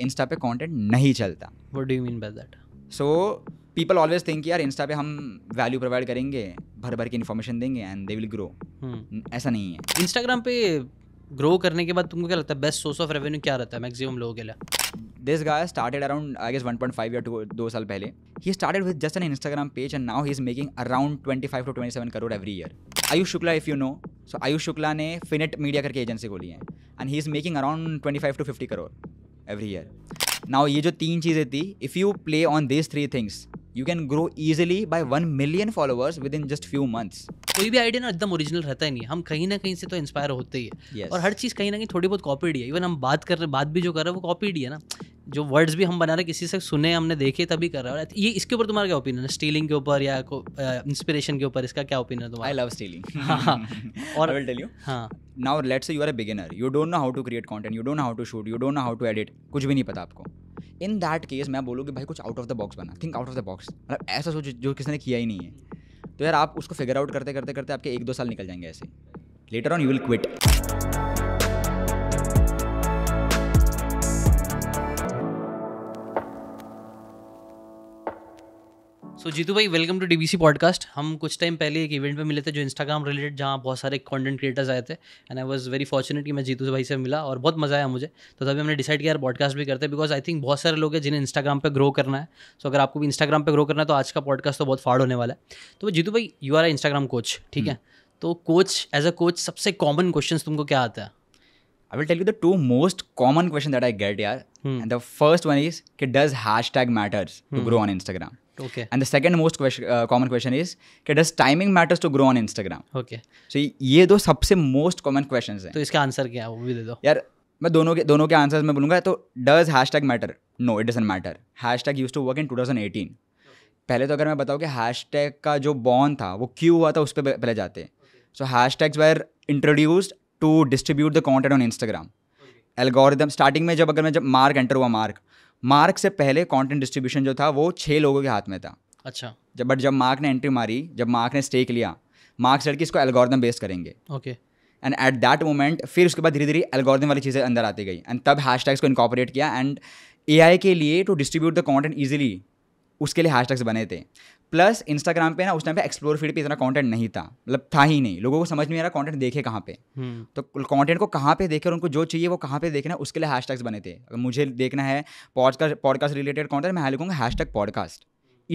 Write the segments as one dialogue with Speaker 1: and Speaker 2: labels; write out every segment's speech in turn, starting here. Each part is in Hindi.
Speaker 1: इंस्टा पे कॉन्टेंट नहीं चलता what do mean by that so people always think यार इंस्टा पे हम वैल्यू प्रोवाइड करेंगे भर भर की इन्फॉर्मेशन देंगे एंड दे विल ग्रो ऐसा नहीं
Speaker 2: है इंस्टाग्राम पे ग्रो करने के बाद तुमको क्या लगता है बेस्ट सोर्स ऑफ रेवेन्यू क्या रहता है मैक्सिमम लोगों के लिए this guy started around I guess 1.5 या दो साल पहले ही started with just an Instagram
Speaker 1: page and now he is making around 25 to 27 crore every year Ayush Shukla if you know so Ayush Shukla ने फिनेट मीडिया करके एजेंसी खोली है and he is making around 25 to 50 crore every year now ये जो तीन चीज़ें थी if you play on this three things you can grow easily by one million followers within just few months
Speaker 2: कोई भी आइडिया ना एकदम ओरिजिनल रहता ही नहीं हम कहीं ना कहीं से तो इंस्पायर होते ही है yes. और हर चीज़ कहीं ना कहीं थोड़ी बहुत कॉपीड है इवन हम बात कर रहे बात भी जो कर रहे हैं वो कॉपीड है ना जो वर्ड्स भी हम बना रहे किसी से सुने हमने देखे तभी कर रहा है ये इसके ऊपर तुम्हारा क्या ओपिनियन है स्टीलिंग के ऊपर या इंस्पिरेशन के ऊपर इसका क्या ओपिनियन है तुम्हारा आई लव स्टीलिंग और विल टेल यू
Speaker 1: हाँ now let's you are a beginner you don't know how to create content you don't know how to shoot you don't know how to edit कुछ भी नहीं पता आपको इन दैट केस मैं बोलूँ कि भाई कुछ आउट ऑफ द बॉक्स बना think out of the box मतलब ऐसा सोच जो किसी ने किया ही नहीं है तो यार आप उसको फिगर आउट करते करते करते आपके एक दो साल निकल जाएंगे ऐसे later on you will quit
Speaker 2: so तो जीतू भाई वेलकम टू डीबीसी पॉडकास्ट हम कुछ टाइम पहले एक इवेंट में मिले थे जो इंस्टाग्राम रिलेटेड जहाँ बहुत सारे कंटेंट क्रिएटर्स आए थे and I was very fortunate कि मैं जीतू भाई से मिला और बहुत मज़ा आया मुझे तो तभी हमने डिसाइड किया पॉडकास्ट भी करते बिकॉज आई थिंक बहुत सारे लोग हैं जिन्हें इंस्टाग्राम पर ग्रो करना है सो so, अगर आपको भी इंस्टाग्राम पर ग्रो करना है तो आज का पॉडकास्ट तो बहुत फाड़ होने वाला है तो जीतू भाई you are a Instagram coach ठीक है हम्म। तो कोच एज अ कोच सबसे कॉमन क्वेश्चन तुमको क्या आता है I will tell you the two most common question that I get यार
Speaker 1: and the first one is कि does hashtag matters to grow on Instagram okay and the second most question uh, common question is कि does timing matters to grow on Instagram okay so ये दो सबसे most common questions हैं तो
Speaker 2: इसका आंसर क्या है वो भी दे दो
Speaker 1: यार मैं दोनों के दोनों के आंसर्स में बोलूँगा तो does hashtag matter no it doesn't matter hashtag use to work in two thousand eighteen पहले तो अगर मैं बताऊँ कि हैश टैग का जो बॉन था वो क्यों हुआ था उस पर पहले जाते so hashtags were introduced to distribute the content on Instagram algorithm starting में जब अगर मैं जब मार्क एंटर हुआ मार्क मार्क से पहले कंटेंट डिस्ट्रीब्यूशन जो था वो छः लोगों के हाथ में था अच्छा जब बट जब मार्क ने एंट्री मारी जब मार्क ने स्टेक लिया मार्क सर की इसको एल्गोरिदम बेस करेंगे okay and at that moment फिर उसके बाद धीरे धीरे एल्गोरिदम वाली चीज़ें अंदर आती गई एंड तब हैश को इनकॉपरेट किया एंड ए के लिए to distribute the content easily उसके लिए हैश बने थे प्लस इंस्टाग्राम पे ना उस टाइम पे एक्सप्लोर फीड पे इतना कंटेंट नहीं था मतलब था ही नहीं लोगों को समझ नहीं आ रहा कंटेंट देखे कहाँ पे हम्म। तो कंटेंट को कहाँ पे देखे और उनको जो चाहिए वो कहाँ पे देखना है उसके लिए हैशटैग्स बने थे अगर मुझे देखना है पॉडकास्ट पॉडकास्ट रिलेटेड कॉन्टेंट मैं लिखूंगा हैश टैग पॉडकास्ट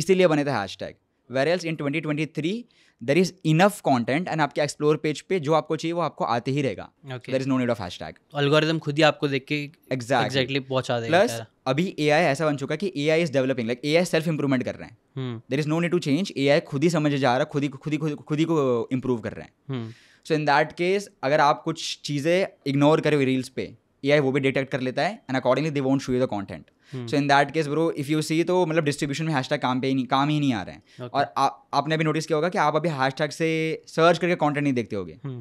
Speaker 1: इसीलिए बने थे hashtag whereas in twenty twenty three there is enough content and आपके एक्सप्लोर पेज पे जो आपको चाहिए वो आपको आते ही रहेगा there is no need of 
Speaker 2: hashtag खुद ही आपको देख के एग्जैक्टली पहुंचा देगा प्लस
Speaker 1: अभी ए ऐसा बन चुका कि A I is developing like A I self improvement कर रहे हैं there is no need to change A I खुद ही समझ जा रहा खुद ही खुद ही खुद ही को इम्प्रूव कर रहे हैं सो इन दैट केस अगर आप कुछ चीज़ें इग्नोर करें रील्स पे ए आई वो भी डिटेक्ट कर लेता है and accordingly they want show you the content so in that case bro if you see तो मतलब डिस्ट्रीब्यूशन में टैग काम पे ही नहीं काम ही नहीं आ रहे हैं okay. और आ, आपने अभी नोटिस किया होगा कि आप अभी हैश टैग से सर्च करके कॉन्टेंट नहीं देखते होगे hmm.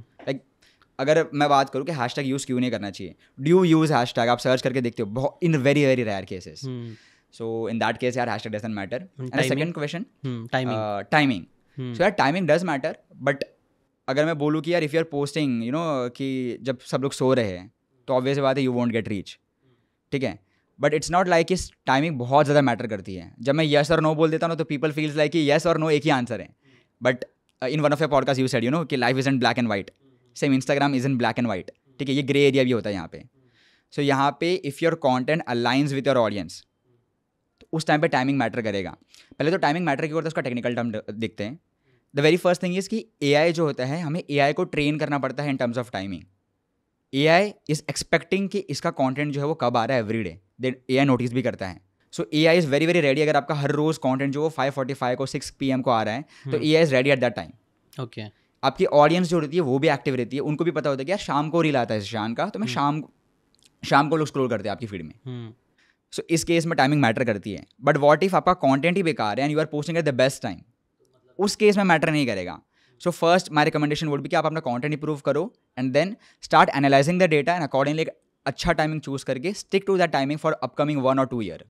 Speaker 1: अगर मैं बात करूँ कि हैश टैग यूज़ क्यों नहीं करना चाहिए ड्यू यूज़ हैश टैग आप सर्च करके देखते हो in very very rare cases so in that case यार hashtag doesn't matter and second question timing so यार टाइमिंग डज मैटर बट अगर मैं बोलूँ कि यार if you are posting you know कि जब सब लोग सो रहे हैं तो ऑब्वियस बात है यू वॉन्ट गेट रीच ठीक है बट इट्स नॉट लाइक इस टाइमिंग बहुत ज़्यादा मैटर करती है जब मैं येस और नो बोल देता हूँ तो पीपल फील्स लाइक कि येस और नो एक ही आंसर है but in one of a podcast you said you know कि life is and black and white same Instagram is in black and white ठीक है ये ग्रे एरिया भी होता है यहाँ पे सो so, यहाँ पे if your content aligns with your audience तो उस टाइम पे टाइमिंग मैटर करेगा पहले तो टाइमिंग मैटर की करता है उसका टेक्निकल टर्म देखते हैं the very first thing is कि ए जो होता है हमें ए को ट्रेन करना पड़ता है in terms of timing A I is expecting कि इसका कॉन्टेंट जो है वो कब आ रहा है every day then A I notice भी करता है so A I is very very ready अगर आपका हर रोज़ कॉन्टेंट जो वो फाइव फोर्टी फाइव को सिक्स पी एम को आ रहा है तो A I is ready at that
Speaker 3: time okay
Speaker 1: आपकी ऑडियंस जो रहती है वो भी एक्टिव रहती है उनको भी पता होता है कि यार शाम को रील आता है शान का तो मैं हम्म। शाम शाम को लोग स्क्रोल करते हैं आपकी फीड में सो
Speaker 3: हम्म।
Speaker 1: इस केस में टाइमिंग मैटर करती है बट वॉट इफ आपका कॉन्टेंट ही बेकार है and you are posting at the best time उस केस में मैटर नहीं करेगा so first my recommendation would भी कि आप अपना कॉन्टेंट इंप्रूव करो and then start analysing the data and accordingly अच्छा टाइमिंग चूज करके stick to that timing for upcoming one और टू ईयर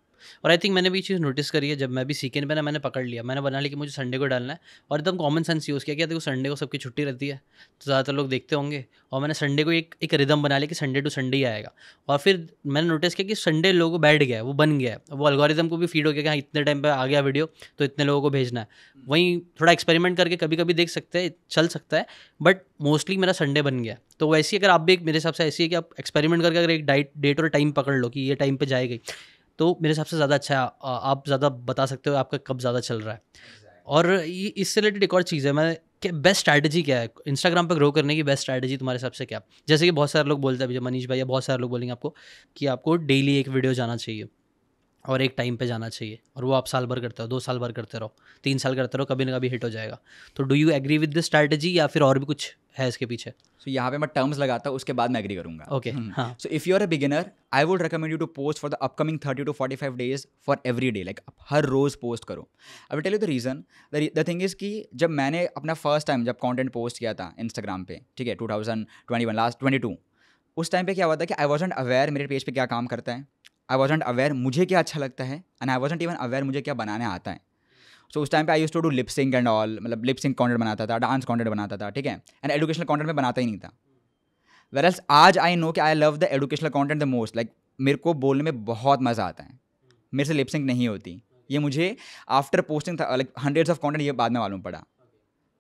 Speaker 2: और आई थिंक मैंने भी चीज़ नोटिस करी है जब मैं भी सीखे बना मैंने पकड़ लिया मैंने बना लिया कि मुझे संडे को डालना है और एकदम कॉमन सेंस यूज़ किया कि देखो संडे को सबकी छुट्टी रहती है तो ज़्यादातर लोग देखते होंगे और मैंने संडे को एक एक रिदम बना लिया कि संडे टू संडे ही आएगा और फिर मैंने नोटिस किया कि संडे लोगों को बैठ गया है वो बन गया है वो अलगोरिज्म को भी फीड हो गया कि हाँ इतने टाइम पर आ गया वीडियो तो इतने लोगों को भेजना है वहीं थोड़ा एक्सपेरिमेंट करके कभी कभी देख सकते हैं चल सकता है बट मोस्टली मेरा संडे बन गया तो वैसे ही अगर आप भी एक मेरे हिसाब से ऐसी है कि आप एक्सपेरिमेंट करके अगर एक डाइट डेट और टाइम पकड़ लो कि ये टाइम पर जाएगी तो मेरे हिसाब से ज़्यादा अच्छा है आप ज़्यादा बता सकते हो आपका कब ज़्यादा चल रहा है और ये इससे रिलेटेड एक और चीज़ है मैं क्या बेस्ट स्ट्रैटेजी क्या है इंस्टाग्राम पर ग्रो करने की बेस्ट स्ट्रैटेजी तुम्हारे हिसाब से क्या जैसे कि बहुत सारे लोग बोलते हैं मनीष भाई या बहुत सारे लोग बोलेंगे आपको कि आपको डेली एक वीडियो जाना चाहिए और एक टाइम पे जाना चाहिए और वो आप साल भर करते हो दो साल भर करते रहो तीन साल करते रहो कभी ना कभी हिट हो जाएगा तो do you agree with this strategy या फिर और भी कुछ है इसके पीछे सो so, यहाँ पे
Speaker 1: मैं टर्म्स लगाता हूँ उसके बाद मैं एग्री करूंगा okay so if you are a beginner I would recommend you to post for the upcoming thirty to forty five days for every day like हर रोज पोस्ट करो I tell you the reason the thing is कि जब मैंने अपना फर्स्ट टाइम जब कॉन्टेंट पोस्ट किया था इंस्टाग्राम पे ठीक है two thousand twenty one last twenty two उस टाइम पे क्या हुआ था कि आई वॉज अवेयर मेरे पेज पे क्या काम करता है आई वॉज नॉट अवेयर मुझे क्या अच्छा लगता है and I was not even aware मुझे क्या बनाने आता है सो so, उस टाइम पे I use to do lipsyncing and all मतलब लिपसिंग कॉन्टेंट बनाता था डांस कॉन्टेंट बनाता था ठीक है एंड एजुकेशनल कॉन्टेंट में बनाता ही नहीं था वेर एस आज आई नो कि I love the educational content the most like मेरे को बोलने में बहुत मज़ा आता है मेरे से लिपसिंग नहीं होती ये मुझे after posting like hundreds of content ये बाद में मालूम पड़ा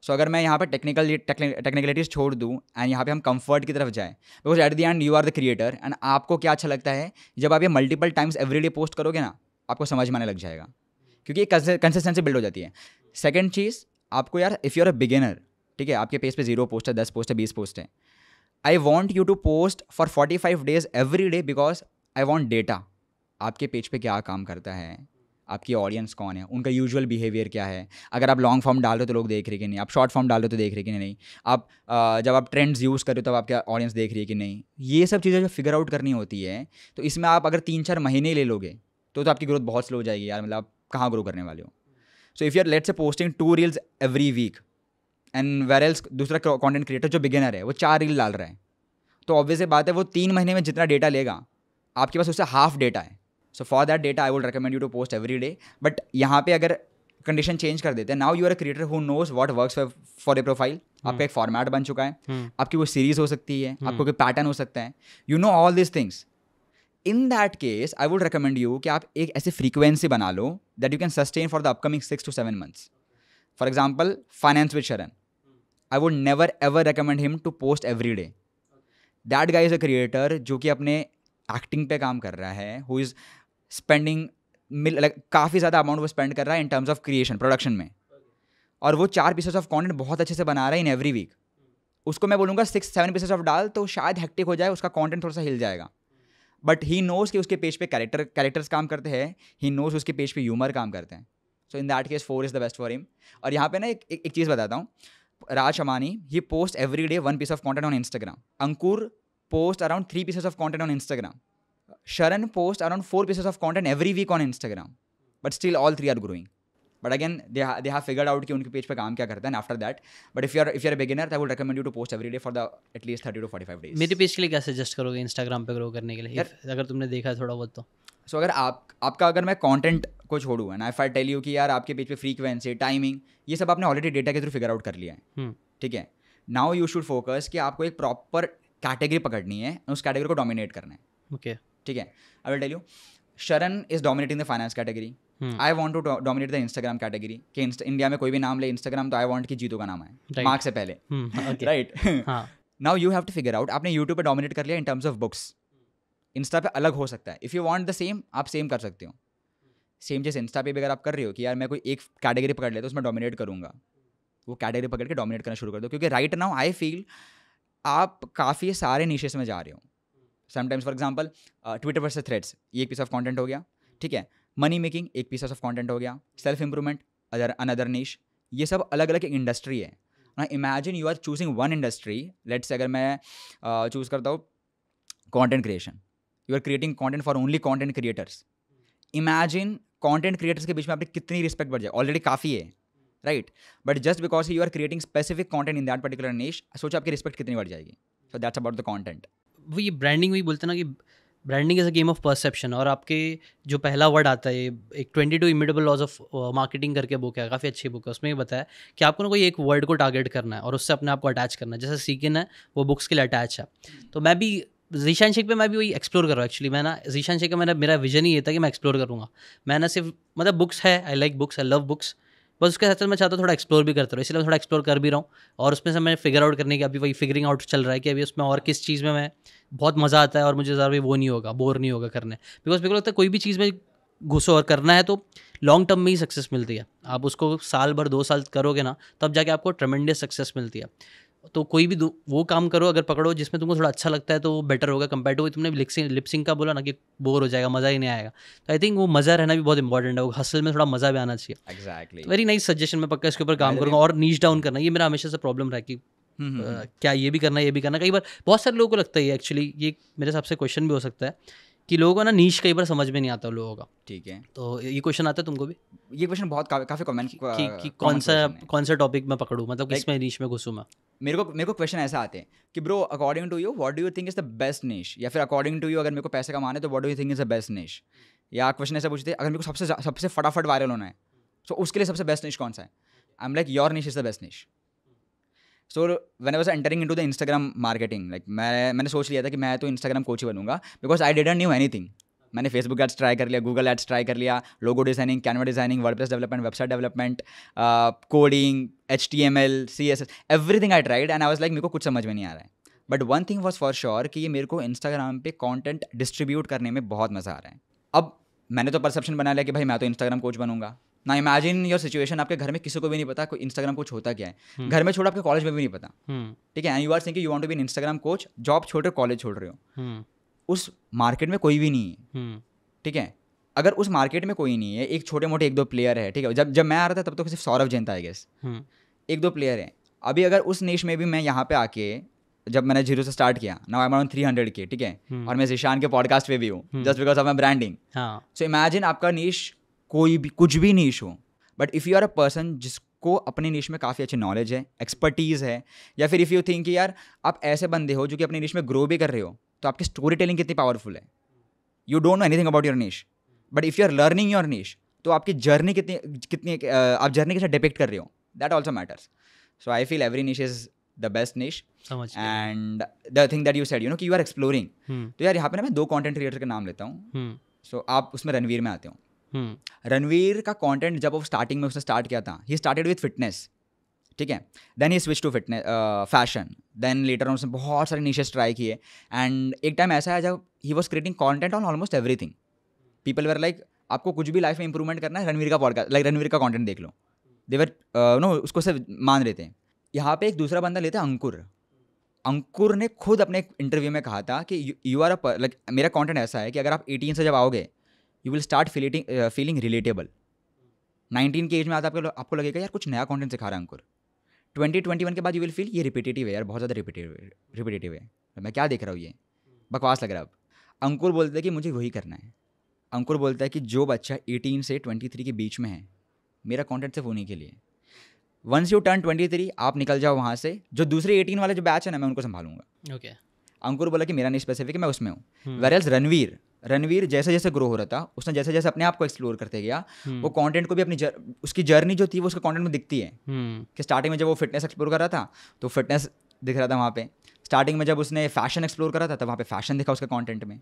Speaker 1: सो so, अगर मैं यहाँ पर टेक्निकल टेक्निकलिटीज़ छोड़ दूँ एंड यहाँ पे हम कंफर्ट की तरफ जाएँ because at the end you are the creator and आपको क्या अच्छा लगता है जब आप ये multiple times every day post करोगे ना आपको समझ में आने लग जाएगा क्योंकि कंसिस्टेंसी बिल्ड हो जाती है सेकेंड चीज़ आपको यार if you are a beginner ठीक है आपके पेज पे जीरो पोस्ट है दस पोस्ट है बीस पोस्ट है I want you to post for forty five days every day because I want data आपके पेज पे क्या काम करता है आपकी ऑडियंस कौन है उनका यूजुअल बिहेवियर क्या है अगर आप लॉन्ग फॉर्म डाल रहे हो तो लोग देख रहे कि नहीं आप शॉर्ट फॉर्म डाल रहे हो तो देख रहे कि नहीं आप जब आप ट्रेंड्स यूज़ कर रहे हो तब आपके ऑडियंस देख रही है कि नहीं ये सब चीज़ें जो फिगर आउट करनी होती है तो इसमें आप अगर तीन चार महीने ले लोगे तो, तो आपकी ग्रोथ बहुत स्लो हो जाएगी यार मतलब आप कहाँ ग्रो करने वाले हो so if you are let's say posting two reels every week and where else दूसरा कॉन्टेंट क्रिएटर जो बिगिनर है वो चार रील डाल रहा है तो ऑब्वियसली बात है वो तीन महीने में जितना डेटा लेगा आपके पास उससे हाफ डेटा है so for that data I would recommend you to post every day but यहाँ पे अगर कंडीशन चेंज कर देते हैं now you are creator who knows what work for a profile आपका हम्म। एक फॉर्मेट बन चुका है हम्म। आपकी वो सीरीज हो सकती है हम्म। आपको कोई पैटर्न हो सकता है you know all this things in that case I would recommend you कि आप एक ऐसी फ्रीक्वेंसी बना लो that you can sustain for the upcoming six to seven months for example finance with Sharan I would never ever recommend him to post every day that guy is a creator जो कि अपने एक्टिंग पे काम कर रहा है हु इज़ स्पेंडिंग मिल लाइक काफ़ी ज़्यादा अमाउंट वो स्पेंड कर रहा है in terms of creation production में और वो चार पीसेस ऑफ कॉन्टेंट बहुत अच्छे से बना रहा है इन एवरी वीक उसको मैं बोलूँगा सिक्स सेवन पीसेस ऑफ डाल तो शायद हेक्टिक हो जाए उसका कॉन्टेंट थोड़ा सा हिल जाएगा बट ही नोज़ कि उसके पेज पे कैरेक्टर कैरेक्टर्स काम करते हैं ही नोज़ उसके पेज पे ह्यूमर काम करते हैं so in that case four is the best for him और यहाँ पे ना एक एक, एक चीज़ बताता हूँ Raj Shamani he post every day one piece of content on Instagram Ankur post around three pieces of content on Instagram Sharan posts around four pieces of content every week on Instagram, but still all three are growing. But again, they ha- they have figured out कि उनके पेज पे काम क्या करता है after that but if you are if you are beginner I would recommend you to post every day for the at least thirty to forty five days
Speaker 2: मेरे पेज के लिए क्या सजेस्ट करोगे इंस्टाग्राम पे ग्रो करने के लिए if, अगर तुमने देखा थोड़ा बहुत तो सो
Speaker 1: so, अगर आप आपका अगर मैं कंटेंट को छोड़ूँ एंड आई टेल यू कि यार आपके पेज पे फ्रीक्वेंसी टाइमिंग ये सब आपने ऑलरेडी डेटा के थ्रू फिगर आउट कर लिया है हम्म। ठीक है नाउ यू शुड फोकस कि आपको एक प्रॉपर कैटेगरी पकड़नी है उस कैटेगरी को डोमिनेट करना है ओके okay. ठीक है I will tell you Sharan is dominating the finance category I want to dominate the Instagram category कि इंडिया में कोई भी नाम ले इंस्टाग्राम तो आई वॉन्ट की जीतू का नाम है मार्क से पहले right now you have to figure out आपने यूट्यूब पर डोमिनेट कर लिया in terms of books Insta पे अलग हो सकता है if you want the same आप सेम कर सकते हो सेम जैसे इंस्टा पे भी अगर आप कर रहे हो कि यार मैं कोई एक कैटेगरी पकड़ लेता तो उसमें डोमिनेट करूंगा वो कैटेगरी पकड़ के डोमिनेट करना शुरू कर दो क्योंकि राइट नाउ आई फील आप काफ़ी सारे नीशेस में जा रहे हो समटाइम्स फॉर एग्जाम्पल ट्विटर से थ्रेड्स ये एक पीस ऑफ कॉन्टेंट हो गया ठीक है मनी मेकिंग एक पीस ऑफ कॉन्टेंट हो गया self improvement other another niche ये सब अलग अलग एक इंडस्ट्री है ना imagine you are choosing one industry let's say अगर मैं चूज़ uh, करता हूँ content creation you are creating content for only content creators imagine content creators के बीच में आपकी कितनी रिस्पेक्ट बढ़ जाए ऑलरेडी काफ़ी है right but just because you are creating specific content in that particular niche सोचो आपकी रिस्पेक्ट कितनी बढ़ जाएगी so that's about the content
Speaker 2: वो ये ब्रांडिंग भी बोलते ना कि branding is a game of perception और आपके जो पहला वर्ड आता है एक twenty two immutable laws of marketing करके बुक है काफ़ी अच्छी बुक है उसमें ये बताया कि आपको ना कोई एक वर्ड को टारगेट करना है और उससे अपने आप को अटैच करना है जैसे सीकिन है वो बुक्स के लिए अटैच है तो मैं भी जीशान शेख पे मैं भी वही एक्सप्लोर कर रहा हूँ एक्चुअली मैं ना जीशान शेख का मेरा मेरा विजन ही ये था कि मैं एक्सप्लोर करूँगा मैं ना सिर्फ मतलब बुक्स है I like books I love books बस उसके साथ साथ मैं चाहता हूँ थोड़ा एक्सप्लोर भी करता रहा इसलिए मैं थोड़ा एक्सप्लोर कर भी रहा हूँ और उसमें से मैं फिगर आउट करने की अभी वही फिगरिंग आउट चल रहा है कि अभी उसमें और किस चीज़ में मैं बहुत मज़ा आता है और मुझे ज़्यादा भी वो नहीं होगा बोर नहीं होगा करने बिकॉज मेरे को लगता है कोई भी चीज़ में घुसो और करना है तो लॉन्ग टर्म में ही सक्सेस मिलती है आप उसको साल भर दो साल करोगे ना तब जाके आपको ट्रमेंडियस सक्सेस मिलती है तो कोई भी वो काम करो अगर पकड़ो जिसमें तुमको थोड़ा अच्छा लगता है तो वो बेटर होगा कंपेयर टू तुमने लिपसिंग लिपसिंग का बोला ना कि बोर हो जाएगा मज़ा ही नहीं आएगा तो आई थिंक वो मज़ा रहना भी बहुत इंपॉर्टेंट है वो हसल में थोड़ा मज़ा भी आना चाहिए एक्जैक्टली वेरी नाइस सजेशन मैं पक्का इसके ऊपर काम करूँगा और नीच डाउन करना ये मेरा हमेशा से प्रॉब्लम रहा कि हम्म, हम्म, हम्म। क्या ये भी करना ये भी करना कई बार बहुत सारे लोगों को लगता है एक्चुअली ये मेरे हिसाब से क्वेश्चन भी हो सकता है कि लोगों को ना नीच कई बार समझ में नहीं आता लोगों का ठीक है तो ये क्वेश्चन आता है तुमको भी ये क्वेश्चन बहुत काफी कॉमन कि, कि, कि uh, कौन सा कौन सा टॉपिक मैं पकड़ू मतलब like, किस में नीच में घुसू मैं
Speaker 1: मेरे को मेरे को क्वेश्चन ऐसा आते हैं कि bro according to you what do you think is the best niche या फिर अकॉर्डिंग टू यू अगर मेरे को पैसे कमाने तो what do you think is the best niche या क्वेश्चन ऐसा पूछते अगर मेरे को सबसे सबसे फटाफट वायरल होना है सो तो उसके लिए सबसे बेस्ट नीच कौन सा है I am like your niche is the best niche so when was entering into the Instagram marketing like मैं मैंने सोच लिया था कि मैं तो इंस्टाग्राम कोच ही बनूंगा because I didn't knew anything मैंने फेसबुक एड्स ट्राई कर लिया गूगल एड्स ट्राई कर लिया logo designing Canva designing word development website development coding H T M L C S S everything I tried and I was like मेरे को कुछ समझ में नहीं आ रहा है but one thing was for sure कि ये मेरे को इंस्टाग्राम पे कॉन्टेंट डिस्ट्रीब्यूट करने में बहुत मज़ा आ रहा है अब मैंने तो परसेप्शन बना लिया कि भाई मैं तो इंस्टाग्राम कोच बनूंगा ना इमेजिन योर सिचुएशन आपके घर में किसी को भी नहीं पता कोई इंस्टाग्राम कोच होता क्या है hmm. घर में छोड़ो आपके कॉलेज में भी नहीं पता हम्म। ठीक है and you are saying you want to be Instagram coach job छोड़ रहे हो कॉलेज छोड़ रहे हो हम्म। उस मार्केट में कोई भी नहीं है ठीक है अगर उस मार्केट में कोई नहीं है एक छोटे मोटे एक दो प्लेयर है ठीक है जब जब मैं आ रहा था तब तो सिर्फ सौरभ जयंत आई गेस एक दो प्लेयर है अभी अगर उस नेश में भी मैं यहाँ पे आके जब मैंने जीरो से स्टार्ट किया now I am three hundred K ठीक है और मैं जिशान के पॉडकास्ट पे भी हूँ just because of my branding so imagine आपका नीश कोई भी कुछ भी नीश हो but if you are a person जिसको अपने नीच में काफ़ी अच्छी नॉलेज है एक्सपर्टीज़ है या फिर इफ़ यू थिंक कि यार आप ऐसे बंदे हो जो कि अपने नीच में ग्रो भी कर रहे हो तो आपकी स्टोरी टेलिंग कितनी पावरफुल है you don't know anything about your niche but if you are learning your niche तो आपकी जर्नी कितनी कितनी आप जर्नी के साथ डिपेक्ट कर रहे हो that also matters so I feel every niche is the best समझ and the thing that you said you know कि यू आर एक्सप्लोरिंग तो यार यहाँ पे ना मैं दो कंटेंट क्रिएटर का नाम लेता हूँ सो हम्म. hmm. so, आप उसमें रणवीर में आते हो हम्म। रणवीर का कॉन्टेंट जब वो स्टार्टिंग में उसने स्टार्ट किया था ही स्टार्टेड विथ फिटनेस ठीक है then he switch to fitness fashion then later उसने बहुत सारे निशेस ट्राई किए एंड एक टाइम ऐसा है जब he was creating content on almost everything people were like आपको कुछ भी लाइफ में इंप्रूवमेंट करना है रणवीर का पॉडकास्ट लाइक रणवीर का कॉन्टेंट देख लो देवर नो उसको सब मान लेते हैं यहाँ पे एक दूसरा बंदा लेते हैं अंकुर अंकुर ने खुद अपने इंटरव्यू में कहा था कि यू आर अ लाइक मेरा कंटेंट ऐसा है कि अगर आप एटीन से जब आओगे you will start feeling feeling relatable nineteen के एज में आता आपको आपको लगेगा यार कुछ नया कॉन्टेंट सिखा रहा है अंकुर ट्वेंटी ट्वेंटी वन के बाद यू विल फील ये रिपीटेटिव है यार बहुत ज़्यादा रिपीटेटिव रिपीटेटिव है तो मैं क्या देख रहा हूँ ये बकवास लग रहा है अब अंकुर बोलता है कि मुझे वही करना है अंकुर बोलता है कि जो बच्चा एटीन से ट्वेंटी थ्री के बीच में है मेरा कॉन्टेंट सिर्फ उन्हीं के लिए once you turn twenty three आप निकल जाओ वहाँ से जो दूसरे एटीन वाले जो बैच है ना मैं उनको संभालूंगा ओके okay. अंकुर बोला कि मेरा नहीं स्पेसिफिक है मैं उसमें हूँ where hmm. Else Ranveer Ranveer जैसे जैसे ग्रो हो रहा था उसने जैसे जैसे अपने आप को एक्सप्लोर करते गया हम्म। वो कंटेंट को भी अपनी जर, उसकी जर्नी जो थी वो उसके कंटेंट में दिखती है हम्म। कि स्टार्टिंग में जब वो फिटनेस एक्सप्लोर कर रहा था तो फिटनेस दिख रहा था वहाँ पे स्टार्टिंग में जब उसने
Speaker 2: फैशन एक्सप्लोर करा
Speaker 1: था तो वहाँ पे फैशन दिखा उसके कॉन्टेंट में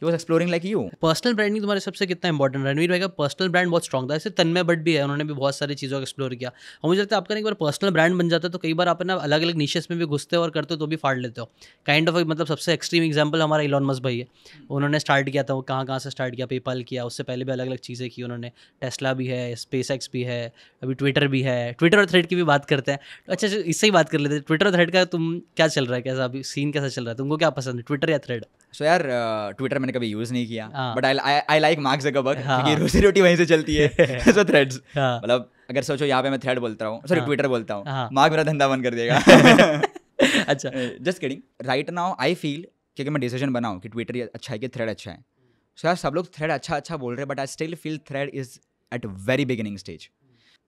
Speaker 2: he was exploring like you personal branding तुम्हारे सबसे कितना इंपॉर्टेंट रणवीर भाई का पर्सनल ब्रांड बहुत स्ट्रॉग था ऐसे तन्मय बट भी है उन्होंने भी बहुत सारी चीज़ों को एक्सप्लोर किया और मुझे लगता है आपका एक बार पर्सनल ब्रांड बन जाता है तो कई बार आप ना अलग अलग नीशेस में भी घुसते हो और करते हो तो भी फाड़ लेते हो काइंड ऑफ मतलब सबसे एक्सट्रीम एग्जाम्पल हमारा इलॉन मस भाई है उन्होंने स्टार्ट किया था वो कहाँ कहाँ से स्टार्ट किया पेपाल किया उससे पहले भी अलग अलग चीज़ें की उन्होंने टेस्ला भी है स्पेस एक्स भी है अभी ट्विटर भी है ट्विटर और थ्रेड की भी बात करते हैं तो अच्छा इससे ही बात कर लेते हैं ट्विटर और थ्रेड का तुम क्या चल रहा है कैसा अभी सीन कैसा चल रहा है तुमको क्या पसंद है ट्विटर या थ्रेड सो यार
Speaker 1: ट्विटर uh, मैंने कभी यूज नहीं किया but
Speaker 2: I I like Mark's
Speaker 1: क्योंकि रोजी रोटी वहीं से चलती है सो थ्रेड्स हाँ। मतलब अगर सोचो यहाँ पे मैं थ्रेड बोलता हूँ सॉरी ट्विटर हाँ। बोलता हूँ मार्क हाँ। मेरा धंधा बंद कर देगा अच्छा just kidding right now I feel क्योंकि मैं डिसीजन बनाऊँ कि ट्विटर अच्छा है कि थ्रेड अच्छा है सो यार सब लोग थ्रेड अच्छा अच्छा बोल रहे हैं but I still feel thread is at very beginning stage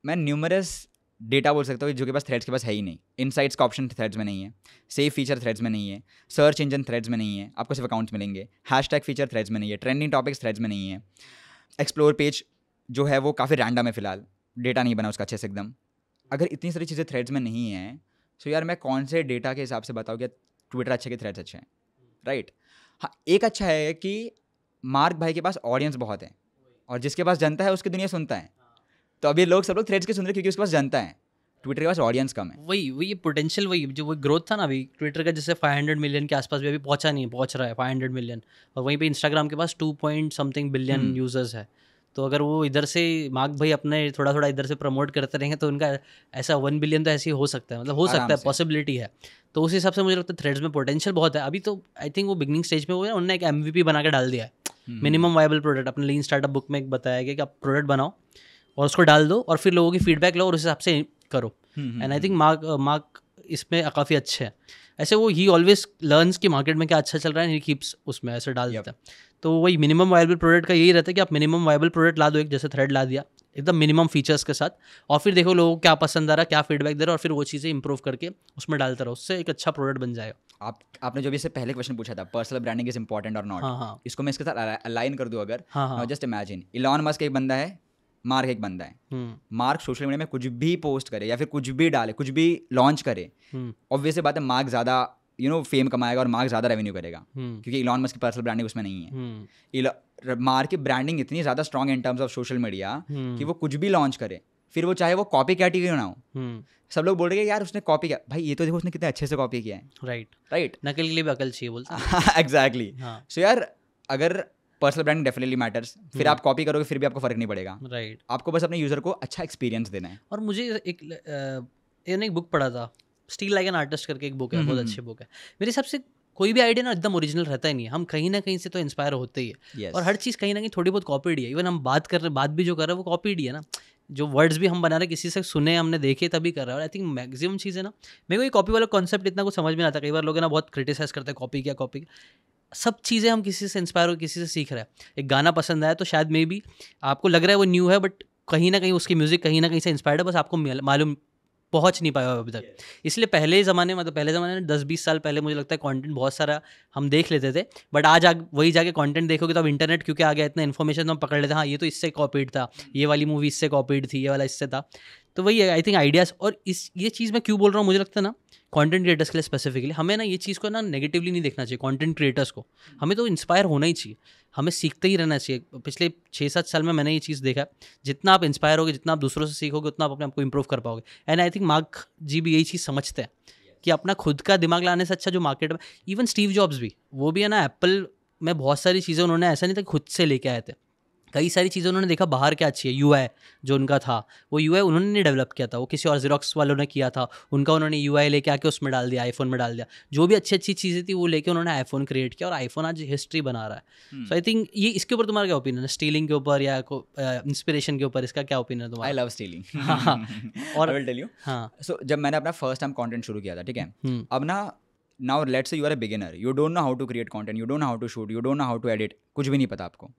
Speaker 1: मैं न्यूमरस डेटा बोल सकते हो जो के पास थ्रेड्स के पास है ही नहीं इनसाइट्स का ऑप्शन थ्रेड्स में नहीं है सेफ फीचर थ्रेड्स में नहीं है सर्च इंजन थ्रेड्स में नहीं है आपको सिर्फ अकाउंट्स मिलेंगे हैश टैग फीचर थ्रेड्स में नहीं है ट्रेंडिंग टॉपिक्स थ्रेड्स में नहीं है एक्सप्लोर पेज जो है वो काफ़ी रैंडम है फिलहाल डेटा नहीं बना उसका अच्छे से एकदम अगर इतनी सारी चीज़ें थ्रेड्स में नहीं हैं सो तो यार मैं कौन से डेटा के हिसाब से बताऊँ क्या ट्विटर अच्छे के थ्रेड्स अच्छे हैं राइट हाँ एक अच्छा है कि मार्क भाई के पास ऑडियंस बहुत है और जिसके पास जनता है उसकी दुनिया सुनता है तो अभी लोग सब लोग थ्रेड्स के सुन रहे क्योंकि उसके पास जनता है ट्विटर के पास ऑडियंस कम है
Speaker 2: वही वही पोटेंशियल वही जो वही ग्रोथ था ना अभी ट्विटर का जैसे 500 मिलियन के आसपास भी अभी पहुंचा नहीं पहुंच रहा है 500 मिलियन और वहीं पे इंस्टाग्राम के पास two point something billion users है तो अगर वो इधर से मार्क भाई अपने थोड़ा थोड़ा इधर से प्रमोट करते रहेंगे तो उनका ऐसा वन बिलियन तो ऐसे ही हो सकता है मतलब हो सकता है पॉसिबिलिटी है तो उस हिसाब से मुझे लगता है थ्रेड्स में पोटेंशियल बहुत है अभी तो आई थिंक वो बिगनिंग स्टेज में हुआ है उन्होंने एक एम बना के डाल दिया है मिनिमम वायबल प्रोडक्ट अपने लीन स्टार्टअप बुक में एक बताया गया कि आप प्रोडक्ट बनाओ और उसको डाल दो और फिर लोगों की फीडबैक लो और उस हिसाब से करो and I think Mark Mark इसमें काफ़ी अच्छे हैं ऐसे वो ही ऑलवेज लर्नस कि मार्केट में क्या अच्छा चल रहा है ही कीप्स उसमें ऐसे डाल देता है तो वही मिनिमम वायबल प्रोडक्ट का यही रहता है कि आप मिनिमम वायबल प्रोडक्ट ला दो एक जैसे थ्रेड ला दिया एकदम मिनिमम फीचर्स के साथ और फिर देखो लोगों को क्या पसंद आ रहा है क्या फीडबैक दे रहा है और फिर वो चीज़ें इंप्रूव करके उसमें डालता रहो उससे एक अच्छा प्रोडक्ट बन जाएगा आप आपने जो
Speaker 1: भी इससे पहले क्वेश्चन पूछा था पर्सनल ब्रांडिंग इज इंपॉर्टेंट और नॉट हाँ इसको मैं इसके साथ अलाइन कर दूँ अगर जस्ट इमेजिन इलॉन मस्क एक बंदा है मार्क एक बंदा है हम्म। मार्क सोशल मीडिया में कुछ भी पोस्ट करे या फिर कुछ भी डाले कुछ भी लॉन्च करे ऑब्वियस हम्म। बात है मार्क ज़्यादा यू नो फेम कमाएगा और मार्क ज़्यादा रेवेन्यू करेगा हम्म। क्योंकि इलॉन मस्क की पर्सनल ब्रांडिंग उसमें नहीं है मार्क की ब्रांडिंग इतनी ज़्यादा strong in terms of social media कि वो कुछ भी लॉन्च करे फिर वो चाहे वो कॉपी कैट ही क्यों ना हो सब लोग बोल रहे हैं यार उसने कॉपी किया भाई ये तो देखो उसने कितने अच्छे से कॉपी किया है राइट राइट नकल के लिए भी अकल चाहिए बोलते एग्जैक्टली सो हाँ। यार अगर पर्सनल ब्रांड डेफिनेटली मैटर्स फिर hmm. आप कॉपी करोगे फिर भी आपको फर्क नहीं पड़ेगा राइट आपको बस अपने यूजर को अच्छा एक्सपीरियंस देना है
Speaker 2: और मुझे एक एक बुक पढ़ा था स्टील लाइक एन आर्टिस्ट करके एक बुक है बहुत hmm. अच्छी बुक है मेरे हिसाब से कोई भी आइडिया ना एकदम ओरिजिनल रहता ही नहीं है हम कहीं ना कहीं से तो इंस्पायर होते ही है yes. और हर चीज़ कहीं ना कहीं थोड़ी बहुत कॉपीड है इवन हम बात कर रहे बात भी जो कर रहे हैं वो कॉपीड है ना जो वर्ड्स भी हम बना रहे किसी से सुने हमने देखे तभी कर रहे हैं और आई थिंक मैक्सिमम चीज़ है ना मेरे को ये कॉपी वाला कॉन्सेप्ट इतना कुछ समझ में आता कई बार लोग ना बहुत क्रिटिसाइज करते हैं कॉपी क्या कॉपी सब चीज़ें हम किसी से इंस्पायर हो किसी से सीख रहे हैं एक गाना पसंद आया तो शायद मे भी आपको लग रहा है वो न्यू है बट कहीं ना कहीं उसकी म्यूज़िक कहीं ना कहीं से इंस्पायर्ड है बस आपको मालूम पहुंच नहीं पाया अभी तक इसलिए पहले ज़माने में मतलब पहले ज़माने में दस बीस साल पहले मुझे लगता है कंटेंट बहुत सारा हम देख लेते थे बट आज आग वही जाके कंटेंट देखोगे तो अब इंटरनेट क्योंकि आ गया इतना इन्फॉर्मेशन तो हम पकड़ लेते हैं हाँ ये तो इससे कॉपीड था ये वाली मूवी इससे कॉपीड थी ये वाला इससे था तो वही आई थिंक आइडियाज़ और इस ये चीज़ मैं क्यों बोल रहा हूँ मुझे लगता है ना कंटेंट क्रिएटर्स के लिए स्पेसिफिकली हमें ना ये चीज़ को ना नेगेटिवली नहीं देखना चाहिए कंटेंट क्रिएटर्स को हमें तो इंस्पायर होना ही चाहिए हमें सीखते ही रहना चाहिए पिछले छः सात साल में मैंने ये चीज़ देखा जितना आप इंस्पायर होगे जितना आप दूसरों से सीखोगे उतना आप अपने आपको इंप्रूव कर पाओगे and I think Mark ji भी यही चीज़ समझते हैं कि अपना खुद का दिमाग लाने से अच्छा जो मार्केट में इवन स्टीव जॉब्स भी वो भी है ना एप्पल में बहुत सारी चीज़ें उन्होंने ऐसा नहीं था खुद से लेके आए थे कई सारी चीज़ें उन्होंने देखा बाहर क्या अच्छी है यू जो उनका था वो यू उन्होंने नहीं डेवलप किया था वो किसी और जीरोक्स वालों ने किया था उनका उन्होंने यू आई लेके आके उसमें डाल दिया आईफोन में डाल दिया जो भी अच्छी अच्छी चीज़ें थी वो लेके उन्होंने आईफोन क्रिएट किया और आईफोन आज हिस्ट्री बना रहा है सो आई थिंक ये इसके ऊपर तुम्हारा क्या ओपिनियन है स्टीलिंग के ऊपर या इंस्पिरेशन के ऊपर इसका क्या ओपिनियन है तुम्हारा आई लव स्टीलिंग और टेल यू
Speaker 1: हाँ सो जब मैंने अपना फर्स्ट टाइम कॉन्टेंट शुरू किया था ठीक है हम्म। अब ना now let's you are a beginner you don't know how to create content you don't know how to shoot you don't know how to edit कुछ भी नहीं पता आपको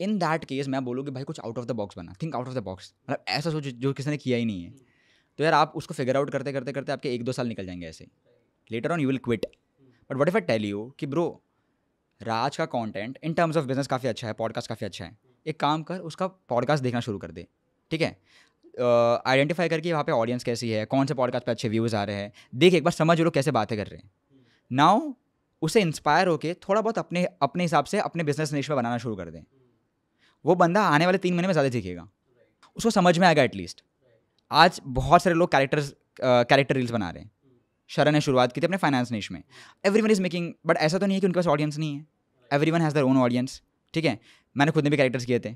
Speaker 1: इन दैट केस मैं बोलूँ कि भाई कुछ आउट ऑफ द बॉक्स बना think out of the box मतलब ऐसा सोच जो किसी ने किया ही नहीं है हम्म। तो यार आप उसको फिगर आउट करते करते करते आपके एक दो साल निकल जाएंगे ऐसे later on you will quit but what if I tell you कि ब्रो राज का content in terms of business काफ़ी अच्छा है पॉडकास्ट काफ़ी अच्छा है हम्म। एक काम कर उसका पॉडकास्ट देखना शुरू कर दे ठीक है आइडेंटिफाई करके वहाँ पे ऑडियंस कैसी है कौन से पॉडकास्ट पे अच्छे व्यूज़ आ रहे हैं देख एक बार समझ लो कैसे बातें कर रहे हैं नाउ हम्म। उसे इंस्पायर होके थोड़ा बहुत अपने अपने हिसाब से अपने बिजनेस निश में बनाना शुरू कर दें वो बंदा आने वाले तीन महीने में ज़्यादा सीखेगा उसको समझ में आएगा एटलीस्ट आज बहुत सारे लोग कैरेक्टर्स कैरेक्टर रील्स बना रहे हैं शरण ने शुरुआत की थी अपने फाइनेंस निश में everyone is making but ऐसा तो नहीं है कि उनके पास ऑडियंस नहीं है everyone has their own audience ठीक है मैंने खुद ने भी कैरेक्टर्स किए थे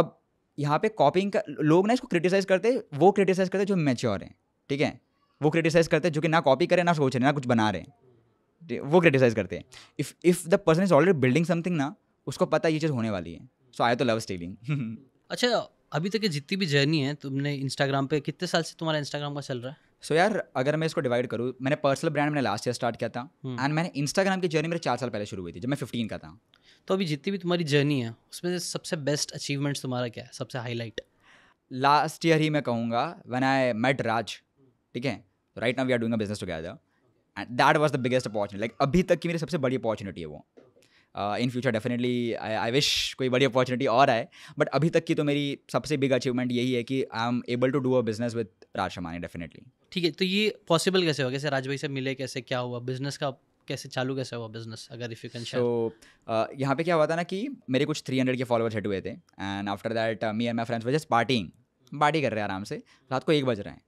Speaker 1: अब यहाँ पे कॉपिंग का लोग ना इसको क्रिटिसाइज़ करते वो क्रिटिसाइज़ करते जो मेच्योर हैं ठीक है वो क्रिटिसाइज़ करते जो कि ना कॉपी करें ना सोच रहे ना कुछ बना रहे हैं वो क्रिटिसाइज़ करते हैं if if the person is already building something ना उसको पता ये चीज़ होने वाली है सो आई तो लव स्टेलिंग
Speaker 2: अच्छा अभी तक की जितनी भी जर्नी है तुमने इंस्टाग्राम पे कितने साल से तुम्हारा इंस्टाग्राम का
Speaker 1: चल रहा है सो so, यार अगर मैं इसको डिवाइड करूँ मैंने पर्सनल ब्रांड मैंने लास्ट ईयर स्टार्ट किया था एंड हम्म। मैंने इंस्टाग्राम की जर्नी मेरे चार साल पहले शुरू हुई थी जब मैं फिफ्टीन का था तो अभी जितनी भी तुम्हारी जर्नी है उसमें से सबसे बेस्ट अचीवमेंट्स तुम्हारा क्या है सबसे हाईलाइट लास्ट ईयर ही मैं कहूँगा वन आई मेट राज ठीक है right now we are doing business together and that was the biggest opportunity like अभी तक की मेरी सबसे बड़ी अपॉर्चुनिटी है वो in future definitely I wish कोई बड़ी अपॉर्चुनिटी और आए बट अभी तक की तो मेरी सबसे बिग अचीवमेंट यही है कि I am able to do a business with Raj Shamani definitely
Speaker 2: ठीक है तो ये पॉसिबल कैसे हुआ कैसे राज भाई से मिले कैसे क्या हुआ बिजनेस का कैसे चालू कैसे हुआ बिजनेस अगर इफ यू कैन शो
Speaker 1: यहाँ पे क्या हुआ था ना कि मेरे कुछ थ्री हंड्रेड के फॉलोअर्स हट हुए थे and after that me and my friends just partying party कर रहे हैं आराम से रात को एक बज रहे हैं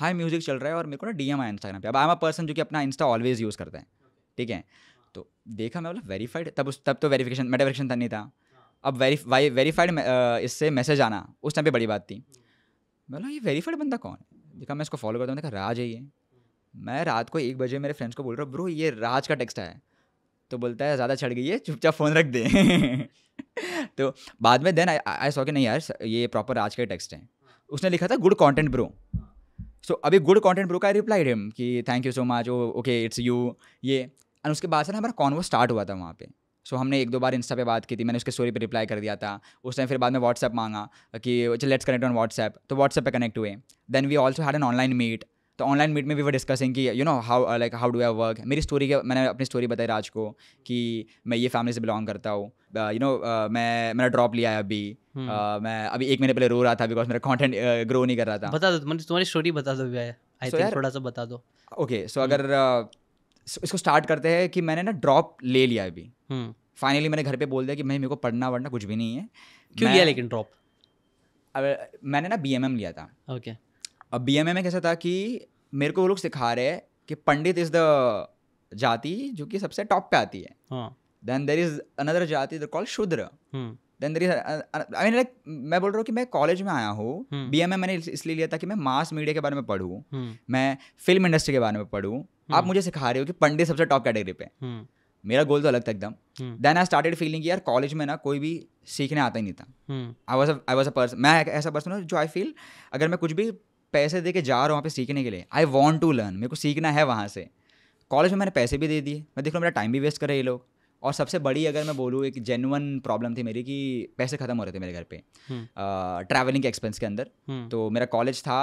Speaker 1: हाई म्यूजिक चल रहा है और मेरे को ना डी एम आया इंस्टाग्राम पे अब आई एम अ पर्सन जो कि अपना इंस्टा ऑलवेज यूज़ करता है ठीक है तो देखा मैं बोला वेरीफाइड तब उस तब तो वेरीफिकेशन मेटा वेरीफिकेशन था नहीं था अब वेरी वेरीफाइड uh, इससे मैसेज आना उस टाइम पे बड़ी बात थी मैं बोला ये वेरीफाइड बंदा कौन है देखा मैं इसको फॉलो करता हूँ देखा राज है ये मैं रात को एक बजे मेरे फ्रेंड्स को बोल रहा हूँ ब्रो ये राज का टेक्स्ट है तो बोलता है ज़्यादा चढ़ गई है चुपचाप फ़ोन रख दे तो बाद में देन आई सॉ कि नहीं यार ये प्रॉपर राज का टेक्स्ट है उसने लिखा था गुड कॉन्टेंट ब्रो सो अभी गुड कॉन्टेंट ब्रो का रिप्लाई हिम कि thank you so much oh okay it's you ये एंड उसके बाद से हमारा कॉन्वो स्टार्ट हुआ था वहाँ पे सो हमने एक दो बार इंस्टा पे बात की थी मैंने उसके स्टोरी पे रिप्लाई कर दिया था उस टाइम फिर बाद में व्हाट्सएप मांगा कि लेट्स कनेक्ट ऑन व्हाट्सएप तो व्हाट्सएप पे कनेक्ट हुए then we also had an online meet तो ऑनलाइन मीट में वी वर डिस्कसिंग कि you know how like how do I work मेरी स्टोरी के मैंने अपनी स्टोरी बताई राज को कि मैं ये फैमिली से बिलोंग करता हूँ यू uh, नो uh, मैं मैंने ड्रॉप लिया है अभी हम्म। uh, मैं अभी एक महीने पहले रो रहा था बिकॉज मेरा कॉन्टेंट ग्रो uh, नहीं कर रहा था बता
Speaker 2: दो मतलब तुम्हारी स्टोरी बता दो थोड़ा सा बता दो
Speaker 1: ओके सो अगर uh,
Speaker 2: इसको स्टार्ट करते हैं कि मैंने ना
Speaker 1: ड्रॉप ले लिया अभी फाइनली हम्म। मैंने घर पे बोल दिया कि भाई मेरे को पढ़ना वढ़ना कुछ भी नहीं है क्यों लिया लेकिन ड्रॉप अब मैंने ना बी लिया था ओके अब बी में कैसा था कि मेरे को वो लोग सिखा रहे हैं कि पंडित इज़ द जाति जो कि सबसे टॉप पे आती है देन देर इज अनदर जाति call Shudra then there is I mean like मैं बोल रहा हूँ कि मैं कॉलेज में आया हूँ बी एम हम्म। मैंने इसलिए लिया था कि मैं मास मीडिया के बारे में पढ़ूँ हम्म। मैं फिल्म इंडस्ट्री के बारे में पढ़ूँ आप हम्म। मुझे सिखा रहे हो कि पंडित सबसे टॉप कैटेगरी पे हम्म। मेरा गोल तो अलग था एकदम देन आई स्टार्टेड फीलिंग यार कॉलेज में ना कोई भी सीखने आता ही नहीं था I was I was a person मैं ऐसा पर्सन हूँ जो आई फील अगर मैं कुछ भी पैसे दे के जा रहा हूँ वहाँ पे सीखने के लिए आई वॉन्ट टू लर्न मेरे को सीखना है वहाँ से कॉलेज में मैंने पैसे भी दे दिए मैं देख रहा हूँ मेरा टाइम भी वेस्ट कर रहे ये लोग और सबसे बड़ी अगर मैं बोलूँ एक जेनुअन प्रॉब्लम थी मेरी कि पैसे ख़त्म हो रहे थे मेरे घर पे ट्रैवलिंग हम्म। के एक्सपेंस के अंदर तो मेरा कॉलेज था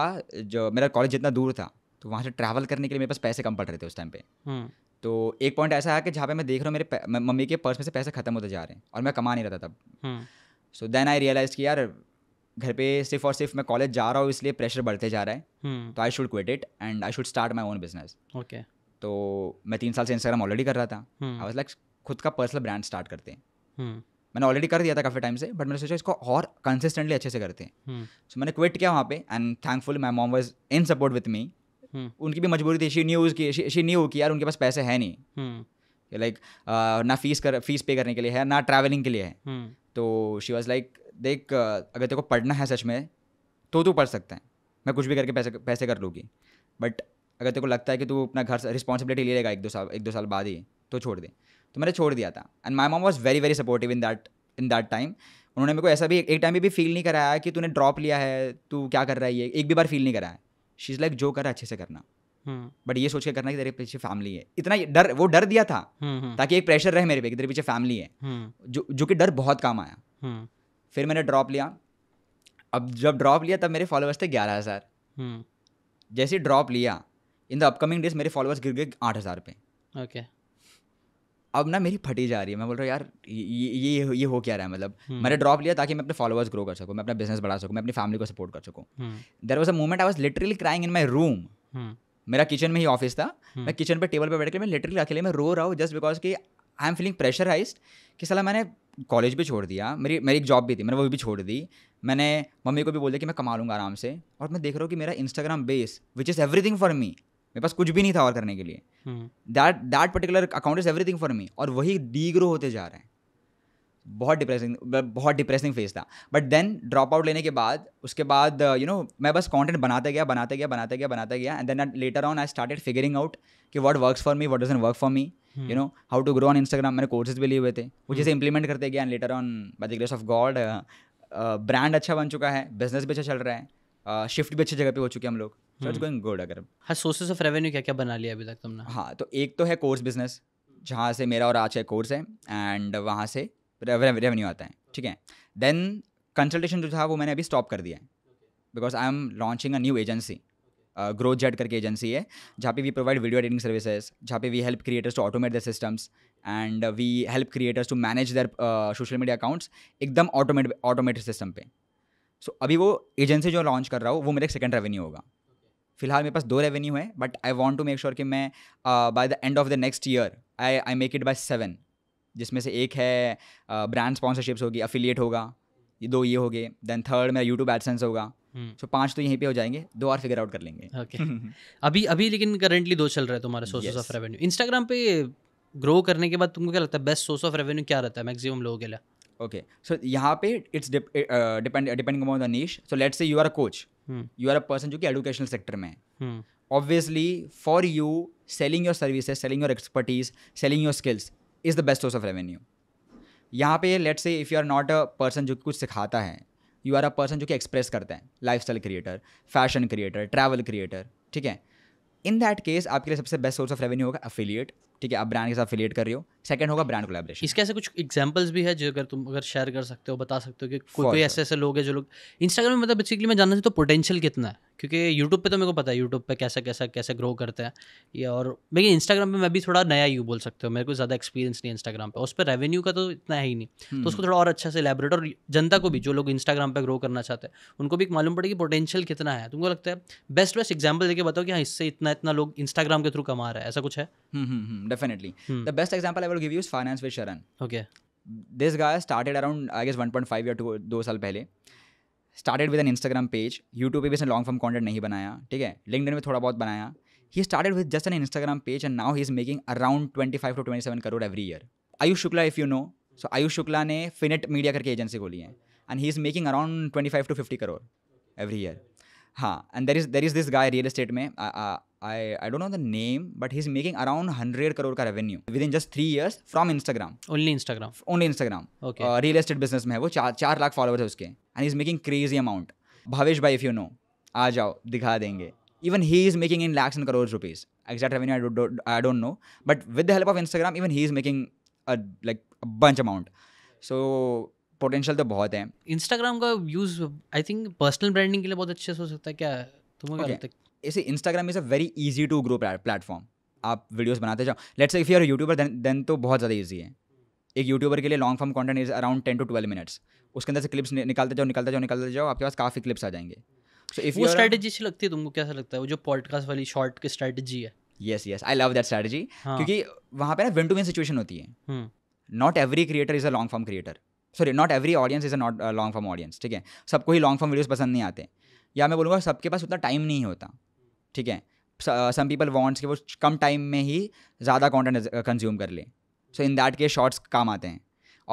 Speaker 1: जो मेरा कॉलेज जितना दूर था तो वहाँ से ट्रैवल करने के लिए मेरे पास पैसे कम पड़ रहे थे उस टाइम पे हम्म। तो एक पॉइंट ऐसा आया कि जहाँ पे मैं देख रहा हूँ मेरे मम्मी के पर्स में से पैसे खत्म होते जा रहे हैं और मैं कमा नहीं रहा था तब सो देन आई रियलाइज कि यार घर पे सिर्फ और सिर्फ मैं कॉलेज जा रहा हूँ इसलिए प्रेशर बढ़ते जा रहा है हम्म। तो I should quit it and I should start my own business okay तो मैं तीन साल से इंस्टाग्राम ऑलरेडी कर रहा था आई वॉज लाइक खुद का पर्सनल ब्रांड स्टार्ट करते हैं हम्म। मैंने ऑलरेडी कर दिया था काफ़ी टाइम से बट मैंने सोचा इसको और कंसिस्टेंटली अच्छे से करते हैं सो मैंने क्विट किया वहाँ पे and thankful my mom was in support with me hmm. उनकी भी मजबूरी थी शी न्यूज की शी न्यू कि यार उनके पास पैसे है नहीं लाइक हम्म। ना फीस कर फीस पे करने के लिए है ना ट्रैवलिंग के लिए है हम्म। तो शी वॉज लाइक देख अगर तेरे को पढ़ना है सच में तो तू पढ़ सकता है मैं कुछ भी करके पैसे पैसे कर लूँगी बट अगर तेरे को लगता है कि तू अपना घर रिस्पॉन्सिबिलिटी ले लेगा एक दो साल एक दो साल बाद ही तो छोड़ दे तो मैंने छोड़ दिया था and my mom was very very supportive in that in that time उन्होंने मेरे को ऐसा भी एक टाइम भी फील नहीं कराया कि तूने ड्रॉप लिया है तू क्या कर रहा है ये एक भी बार फील नहीं कराया शी इज़ लाइक जो कर अच्छे से करना बट हम्म। ये सोच के करना कि तेरे पीछे फैमिली है इतना डर वो डर दिया था हम्म, हम्म। ताकि एक प्रेशर रहे मेरे पे कि तेरे पीछे फैमिली है जो जो कि डर बहुत काम आया फिर मैंने ड्रॉप लिया अब जब ड्रॉप लिया तब मेरे फॉलोअर्स थे ग्यारह हज़ार जैसे ड्रॉप लिया इन द अपकमिंग डेज मेरे फॉलोअर्स गिर गए आठ हज़ार पे ओके अब ना मेरी फटी जा रही है मैं बोल रहा हूँ यार ये ये ये हो क्या रहा है मतलब हम्म। मैंने ड्रॉप लिया ताकि मैं अपने फॉलोअर्स ग्रो कर सकूँ मैं अपना बिजनेस बढ़ा सकूँ मैं अपनी फैमिली को सपोर्ट कर सकूँ there was a moment I was literally crying in my room मेरा किचन में ही ऑफिस था हम्म। मैं किचन पर टेबल पर बैठ के मैं लिटरली अकेले मैं रो रहा हूँ जस्ट बिकॉज की आई एम फीलिंग प्रेशराइज कि सला मैंने कॉलेज भी छोड़ दिया मेरी मेरी एक जॉब भी थी मैंने वो भी छोड़ दी मैंने मम्मी को भी बोल दिया कि मैं कमा लूँगा आराम से और मैं देख रहा हूँ कि मेरा Instagram base which is everything for me मेरे पास कुछ भी नहीं था और करने के लिए that that particular account is everything for me और वही डी ग्रो होते जा रहे हैं बहुत डिप्रेसिंग बहुत डिप्रेसिंग फेज था बट देन ड्रॉप आउट लेने के बाद उसके बाद यू uh, नो मैं बस कॉन्टेंट बनाते गया बनाते गया बनाते गया बनाते गया and then later on I started figuring out कि what work for me what doesn't work for me you know how to grow on Instagram मैंने कोर्सेज भी लिए हुए थे वो जैसे इंप्लीमेंट करते गया and later on by the grace of God brand अच्छा बन चुका है बिजनेस भी अच्छा चल रहा है शिफ्ट भी अच्छी जगह पे हो चुके हैं हम लोग गोइंग गुड हम्म। अगर
Speaker 2: हाँ सोर्सेज ऑफ रेवेन्यू क्या क्या बना लिया अभी तक तुमने
Speaker 1: हाँ तो एक तो है कोर्स बिजनेस जहाँ से मेरा और आज का कोर्स है एंड वहाँ से रेवेन्यू आता है ठीक है देन कंसल्टेशन जो था वो मैंने अभी स्टॉप कर दिया है because I am launching a new agency growth Z करके एजेंसी है जहाँ पे we provide video editing services जहाँ पे we help creators to automate the systems and we help creators to manage their social media accounts एकदम ऑटोमेट ऑटोमेटेड सिस्टम पे सो so, अभी वो एजेंसी जो लॉन्च कर रहा हूँ वो मेरा सेकेंड रेवेन्यू होगा फिलहाल मेरे पास दो रेवेन्यू है but I want to make sure कि मैं by the end of the next year I I make it by seven जिसमें से एक है ब्रांड uh, स्पॉन्सरशिप्स होगी अफिलियट होगा ये दो ये हो गए देन थर्ड मेरा यूट्यूब एडसेंस होगा सो हम्म। पांच तो यहीं पे हो जाएंगे दो और फिगर आउट कर लेंगे
Speaker 3: ओके
Speaker 2: अभी अभी लेकिन करेंटली दो चल रहे हैं तुम्हारे सोर्सेज ऑफ रेवेन्यू इंस्टाग्राम पे ग्रो करने के बाद तुमको क्या लगता है बेस्ट सोर्स ऑफ रेवेन्यू क्या रहता है मैक्सिमम लोगों के लिए ओके सो यहाँ पे it's
Speaker 1: depending upon the niche so let say you are a coach you are a person जो कि एडुकेशनल सेक्टर में है obviously for you selling your services selling your expertise selling your skills is the best source of revenue यहाँ पे let say if you are not a person जो कि कुछ सिखाता है यू आर अ पर्सन जो कि एक्सप्रेस करता है lifestyle creator fashion creator travel creator ठीक है इन दैट केस आपके लिए सबसे बेस्ट सोर्स ऑफ रेवेन्यू होगा अफिलियट ठीक है आप ब्रांड के साथ अफिलिएट कर रहे हो
Speaker 2: सेकंड होगा ब्रांड कोलेब्रेशन इसके ऐसे कुछ एग्जांपल्स भी है जो अगर तुम अगर शेयर कर सकते हो बता सकते हो कि कोई कोई ऐसे ऐसे लोग हैं जो लोग इंस्टाग्राम में मतलब बेसिकली मैं जानना चाहता तो पोटेंशियल कितना है क्योंकि यूट्यूब पे तो मेरे को पता है यूट्यूब पे कैसा कैसा कैसे ग्रो करते हैं ये और लेकिन इंस्टाग्राम पर मैं भी थोड़ा नया यू बोल सकते हो मेरे को ज़्यादा एक्सपीरियंस नहीं इंस्टाग्राम पर उस पर रेवेन्यू का तो इतना है ही नहीं तो हम्म। उसको थोड़ा और अच्छा से एलेबरेट और जनता को भी जो लोग इंस्टाग्राम पर ग्रो करना चाहते हैं उनको भी मालूम पड़े कि पोटेंशियल कितना है तुमको लगता है बेस्ट बेस्ट एग्जाम्पल देखिए बताओ कि हाँ इससे इतना इतना लोग इंस्टाग्राम के थ्रू कमा रहा है ऐसा कुछ है हम्म, हम्म, definitely. Hmm. The best example I will
Speaker 1: give you is finance with Sharan. Okay. This guy started around I guess 1.5 या टू दो साल पहले started with an Instagram page YouTube पे भी इसने लॉन्ग फॉर्म कॉन्टेंट नहीं बनाया ठीक है लिंकडिन में थोड़ा बहुत बनाया ही started with just an Instagram page and now he is making around twenty five to twenty seven crore every year Ayush Shukla if you know so Ayush Shukla ने फिनेट मीडिया करके एजेंसी खोली है and he is making around twenty five to fifty crore every year हाँ and there is there is this guy real estate में I I don't know the name but he is making around hundred crore का revenue within just three years from Instagram only Instagram only Instagram real estate business में है वो चार चार लाख फॉलोअर्स है उसके and is making crazy amount Bhavesh भाई इफ यू नो आ जाओ दिखा देंगे even he is making in lakhs and crore rupees exact revenue I don't know but with the help of Instagram even he is making like bunch amount so potential तो बहुत है
Speaker 2: इंस्टाग्राम का use I think personal branding के लिए बहुत अच्छे से हो सकता है क्या तुम्हें okay. इसे Instagram
Speaker 1: is a very easy to grow platform आप वीडियोस बनाते जाओ let's if you are YouTuber then तो बहुत ज़्यादा ईजी है एक यूट्यूबर के लिए long form content is around ten to twelve minutes उसके अंदर से क्लिप्स निकालते जाओ निकालते जाओ निकालते जाओ आपके पास काफ़ी क्लिप्स आ जाएंगे सो इफ यू
Speaker 2: स्ट्रैटेजी अच्छी लगती है तुमको कैसा लगता है वो जो पॉडकास्ट वाली शॉर्ट की स्ट्रैटेजी है yes yes I love that
Speaker 1: strategy क्योंकि वहाँ पर ना विन टू विन सिचुएशन होती है not every creator is a long form creator sorry not every audience is a not long form audience ठीक है सबको ही लॉन्ग फॉर्म वीडियोज़ पसंद नहीं आते या मैं बोलूँगा सबके पास उतना टाइम नहीं होता ठीक है सम पीपल वॉन्ट्स कि वो कम टाइम में ही ज़्यादा कॉन्टेंट कंज्यूम कर ले सो इन दैट के शॉर्ट्स काम आते हैं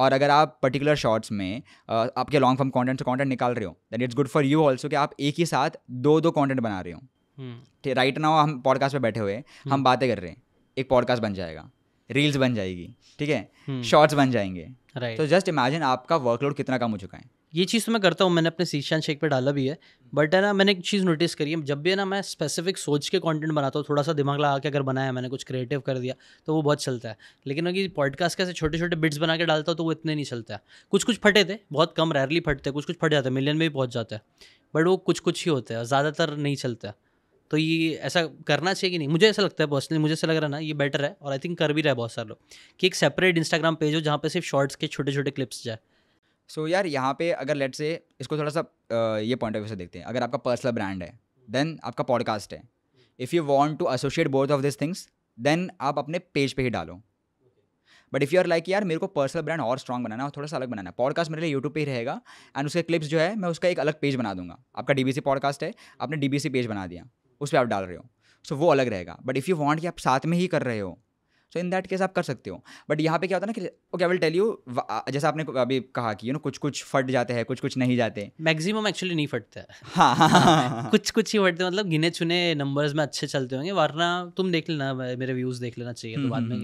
Speaker 1: और अगर आप पर्टिकुलर शॉर्ट्स में uh, आपके लॉन्ग फॉर्म कॉन्टेंट से कॉन्टेंट निकाल रहे हो than it's good for you also कि आप एक ही साथ दो दो कॉन्टेंट बना रहे
Speaker 3: हो
Speaker 1: राइट हम्म। नाउ हम पॉडकास्ट पर बैठे हुए हम हम्म। बातें कर रहे हैं एक पॉडकास्ट बन जाएगा रील्स बन जाएगी ठीक है हम्म।
Speaker 2: शॉर्ट्स बन जाएंगे राइट तो जस्ट इमेजिन आपका वर्कलोड कितना कम हो चुका है ये चीज़ तो मैं करता हूँ मैंने अपने शीशान शेख पे डाला भी है बट है ना मैंने एक चीज़ नोटिस करी है जब भी ना मैं स्पेसिफिक सोच के कंटेंट बनाता हूँ थोड़ा सा दिमाग लगा के अगर बनाया मैंने कुछ क्रिएटिव कर दिया तो वो बहुत चलता है लेकिन अगर पॉडकास्ट कैसे छोटे छोटे बिट्स बना के डालता हूँ तो वो इतने नहीं चलता है कुछ कुछ फटे थे बहुत कम रेयरली फटते कुछ कुछ फट जाते मिलियन में भी पहुँच जाता है बट वो कुछ कुछ ही होता है ज़्यादातर नहीं चलता है तो ये ऐसा करना चाहिए कि नहीं मुझे ऐसा लगता है पर्सनली मुझे ऐसा लग रहा है ना ये बेटर है और आई थिंक कर भी रहा है बहुत सारे लोग कि एक सेपरेट इंस्टाग्राम पेज हो जहाँ पे सिर्फ शॉर्ट्स के छोटे छोटे क्लिप्स जाए
Speaker 1: सो so, यार यहाँ पे अगर लेट से इसको थोड़ा सा ये पॉइंट ऑफ व्यू से देखते हैं अगर आपका पर्सनल ब्रांड है देन आपका पॉडकास्ट है if you want to associate both of this things then आप अपने पेज पे ही डालो but if you are like यार मेरे को पर्सनल ब्रांड और स्ट्रॉन्ग बनाना और थोड़ा सा अलग बनाना पॉडकास्ट मेरे लिए यूट्यूब पे ही रहेगा एंड उसके क्लिप्स जो है मैं उसका एक अलग पेज बना दूंगा आपका डी बी सी पॉडकास्ट है आपने डी बी सी पेज बना दिया उस पर आप डाल रहे हो सो so, वो अलग रहेगा बट इफ़ यू वॉन्ट कि आप साथ में ही कर रहे हो सो इन दैट केस आप कर सकते हो बट यहाँ पे क्या होता है ना कि ओके विल टेल यू जैसा आपने अभी कहा कि यू नो कुछ कुछ फट जाते हैं कुछ कुछ नहीं जाते
Speaker 2: मैक्सिमम एक्चुअली नहीं फटते हाँ, कुछ कुछ ही फटते मतलब गिने चुने नंबर्स में अच्छे चलते होंगे वरना तुम देख लेना मेरे व्यूज़ देख लेना चाहिए तो बाद में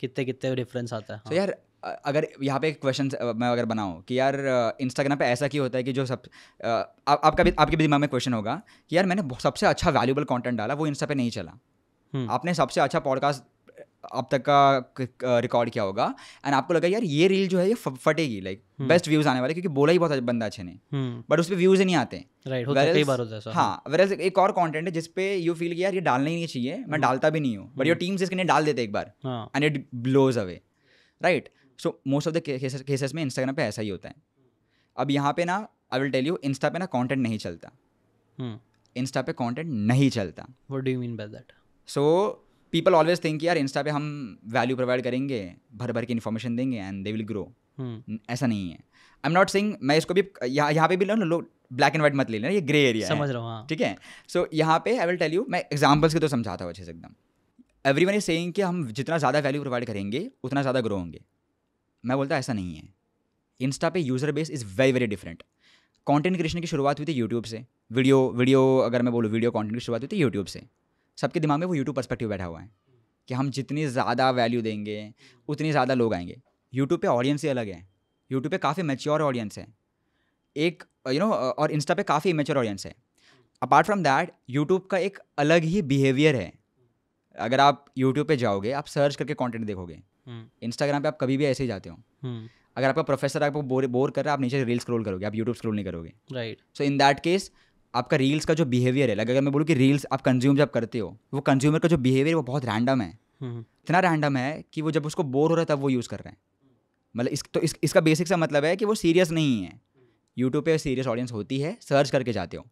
Speaker 2: कितने कितने डिफरेंस आता है so,
Speaker 1: यार अगर यहाँ पे एक क्वेश्चन मैं अगर बनाऊँ कि यार इंस्टाग्राम पे ऐसा क्यों होता है कि जो सब आ, आ, आपका भी आपके भी दिमाग में क्वेश्चन होगा कि यार मैंने सबसे अच्छा वैल्यूबल कंटेंट डाला वो इंस्टा पे नहीं चला हुँ. हम्म। आपने सबसे अच्छा पॉडकास्ट अब तक का रिकॉर्ड किया होगा एंड आपको लगा यार ये रील जो है ये फटेगी लाइक बेस्ट व्यूज आने वाले क्योंकि बोला ही बहुत अच्छा बंदा अच्छे ने बट उस पर व्यूज ही नहीं आते राइट हाँ वेरस एक और कंटेंट है जिसपे यू फील किया यार ये डालना ही नहीं चाहिए मैं हम्म। डालता भी नहीं हूँ बट योर टीम्स इसके लिए डाल देते एक बार and it blows away right so most of the cases में इंस्टाग्राम पे ऐसा ही होता है अब यहाँ पे ना I will tell you Insta पे ना कंटेंट नहीं चलता इंस्टा हम्म। पे कंटेंट नहीं चलता what do mean by that so people always think यार इंस्टा पे हम वैल्यू प्रोवाइड करेंगे भर भर की इन्फॉर्मेशन देंगे एंड दे विल ग्रो ऐसा नहीं है आई एम नॉट सिंग मैं इसको भी यहाँ यहाँ पे भी लो लोग ब्लैक एंड व्हाइट मत ले लेना ये ग्रे एरिया समझ रहा हूँ हाँ। ठीक है सो so, यहाँ पे आई विल टेल यू मैं एग्जाम्पल्स के तो समझाता हूँ अच्छे से एकदम एवरी वन इज सेइंग कि हम जितना ज़्यादा वैल्यू प्रोवाइड करेंगे उतना ज़्यादा ग्रो होंगे मैं बोलता ऐसा नहीं है इंस्टा पे user base is very very different content creation की शुरुआत हुई थी यूट्यूब से वीडियो वीडियो अगर मैं बोलूँ वीडियो कंटेंट की शुरुआत हुई थी यूट्यूब से सबके दिमाग में वो यूट्यूब परस्पेक्टिव बैठा हुआ है कि हम जितनी ज़्यादा वैल्यू देंगे उतनी ज़्यादा लोग आएंगे यूट्यूब पे ऑडियंस ही अलग है यूट्यूब पे काफ़ी मेच्योर ऑडियंस है एक यू नो और इंस्टा पे काफ़ी मेच्योर ऑडियंस है अपार्ट फ्रॉम दैट यूट्यूब का एक अलग ही बिहेवियर है अगर आप यूट्यूब पे जाओगे आप सर्च करके कंटेंट देखोगे इंस्टाग्राम हम्म। पे आप कभी भी ऐसे ही जाते हो हम्म। अगर आपका प्रोफेसर आपको बोर बोर कर रहा है आप नीचे रील स्क्रॉल करोगे आप यूट्यूब स्क्रॉल नहीं करोगे right so in that case आपका रील्स का जो बिहेवियर है अगर मैं बोलूँ कि रील्स आप कंज्यूम जब करते हो वो कंज्यूमर का जो बिहेवियर वो बहुत रैंडम है हम्म। इतना रैंडम है कि वो जब उसको बोर हो रहा है तब वो यूज़ कर रहे हैं मतलब इस तो इस, इसका बेसिक सा मतलब है कि वो सीरियस नहीं है यूट्यूब पर सीरियस ऑडियंस होती है सर्च करके जाते हो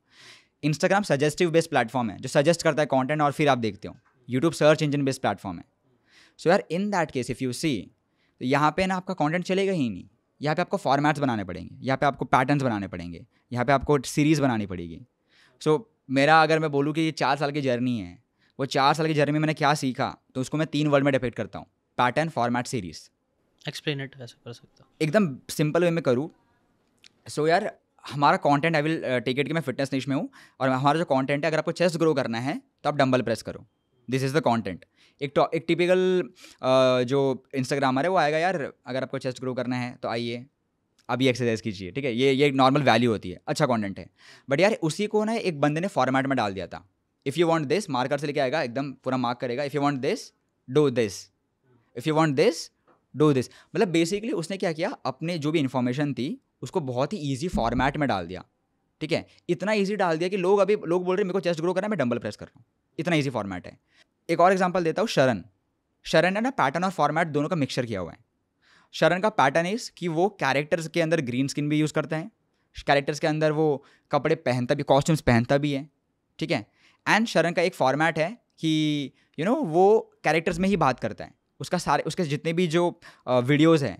Speaker 1: इंस्टाग्राम सजेस्टिव बेस्ड प्लेटफॉर्म है जो सजेस्ट करता है कॉन्टेंट और फिर आप देखते हो YouTube search engine based platform है सो यार in that case if you see तो यहाँ पे ना आपका कंटेंट चलेगा ही नहीं यहाँ पे आपको फॉर्मेट्स बनाने पड़ेंगे यहाँ पे आपको पैटर्न्स बनाने पड़ेंगे यहाँ पे आपको सीरीज़ बनानी पड़ेगी सो so, मेरा अगर मैं बोलूँ कि ये चार साल की जर्नी है वो चार साल की जर्नी में मैंने क्या सीखा तो उसको मैं तीन वर्ड में डिपेक्ट करता हूँ pattern format series
Speaker 2: explain it कैसे कर सकता
Speaker 1: एकदम सिंपल वे में करूँ सो so, यार हमारा content I will take it कि मैं फिटनेस निश में हूँ और हमारा जो कॉन्टेंट है अगर आपको चेस्ट ग्रो करना है तो आप डम्बल प्रेस करो दिस इज़ द कॉन्टेंट एक टॉ एक टिपिकल जो इंस्टाग्राम है वो आएगा यार अगर आपको चेस्ट ग्रो करना है तो आइए अभी एक्सरसाइज कीजिए ठीक है ये ये एक नॉर्मल वैल्यू होती है अच्छा कॉन्टेंट है बट यार उसी को ना एक बंदे ने फॉर्मेट में डाल दिया था if you want this marker से लेके आएगा एकदम पूरा मार्क करेगा if you want this do this if you want this do this मतलब बेसिकली उसने क्या किया अपने जो भी इन्फॉर्मेशन थी उसको बहुत ही ईजी फॉर्मेट में डाल दिया ठीक है इतना ईजी डाल दिया कि लोग अभी लोग बोल रहे हैं मेरे को चेस्ट ग्रो करना है मैं डंबल प्रेस कर रहा हूँ इतना ईजी फॉर्मेट है एक और एग्जाम्पल देता हूँ शरण शरण ने ना पैटर्न और फॉर्मेट दोनों का मिक्सचर किया हुआ है शरण का पैटर्न इस कि वो कैरेक्टर्स के अंदर ग्रीन स्किन भी यूज़ करते हैं कैरेक्टर्स के अंदर वो कपड़े पहनता भी कॉस्ट्यूम्स पहनता भी है ठीक है एंड शरण का एक फॉर्मेट है कि यू you नो know, वो कैरेक्टर्स में ही बात करता है उसका सारे उसके जितने भी जो वीडियोज़ हैं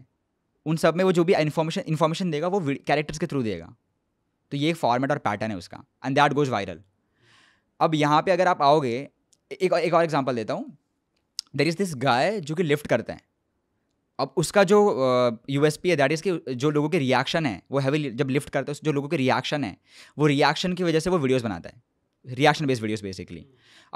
Speaker 1: उन सब में वो जो भी इन्फॉर्मेशन इन्फॉर्मेशन देगा वो कैरेक्टर्स के थ्रू देगा तो ये एक फॉर्मेट और पैटर्न है उसका एंड दैट गोज़ वायरल अब यहाँ पे अगर आप आओगे एक एक और एग्जांपल देता हूँ देर इज़ दिस गाय जो कि लिफ्ट करते हैं अब उसका जो यू एस पी है दैट इज़ के जो लोगों के रिएक्शन है वो हैवी जब लिफ्ट करते हैं जो लोगों के रिएक्शन है वो रिएक्शन की वजह से वो वीडियोज़ बनाता है रिएक्शन बेस्ड वीडियोज़ बेसिकली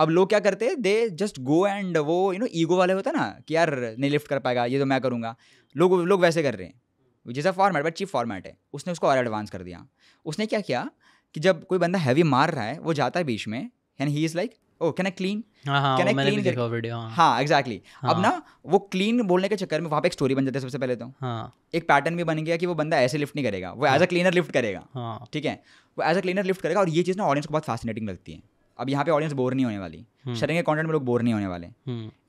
Speaker 1: अब लोग क्या करते हैं दे जस्ट गो एंड वो यू नो ईगो वाले होता है ना कि यार नहीं लिफ्ट कर पाएगा ये तो मैं करूँगा लोग लोग वैसे कर रहे हैं जैसा फॉर्मेट बट चीप फॉर्मेट है उसने उसको और एडवांस कर दिया उसने क्या किया कि जब कोई बंदा हैवी मार रहा है वो जाता है बीच में and he is like oh can I clean can I clean हाँ एग्जैक्टली हाँ, हाँ। हाँ, अब ना वो क्लीन बोलने के चक्कर में वहाँ पे एक स्टोरी बन जाती है सबसे पहले तो हाँ. एक पैटर्न भी बन गया कि वो बंदा ऐसे लिफ्ट नहीं करेगा वो एज अ क्लीनर लिफ्ट करेगा ठीक है वो एज अ क्लीनर लिफ्ट करेगा और ये चीज़ ना ऑडियंस को बहुत फैसिनेटिंग लगती है अब यहाँ पे ऑडियंस बोर नहीं होने वाली हम्म। शरिंग कॉन्टेंट में लोग बोर नहीं होने वाले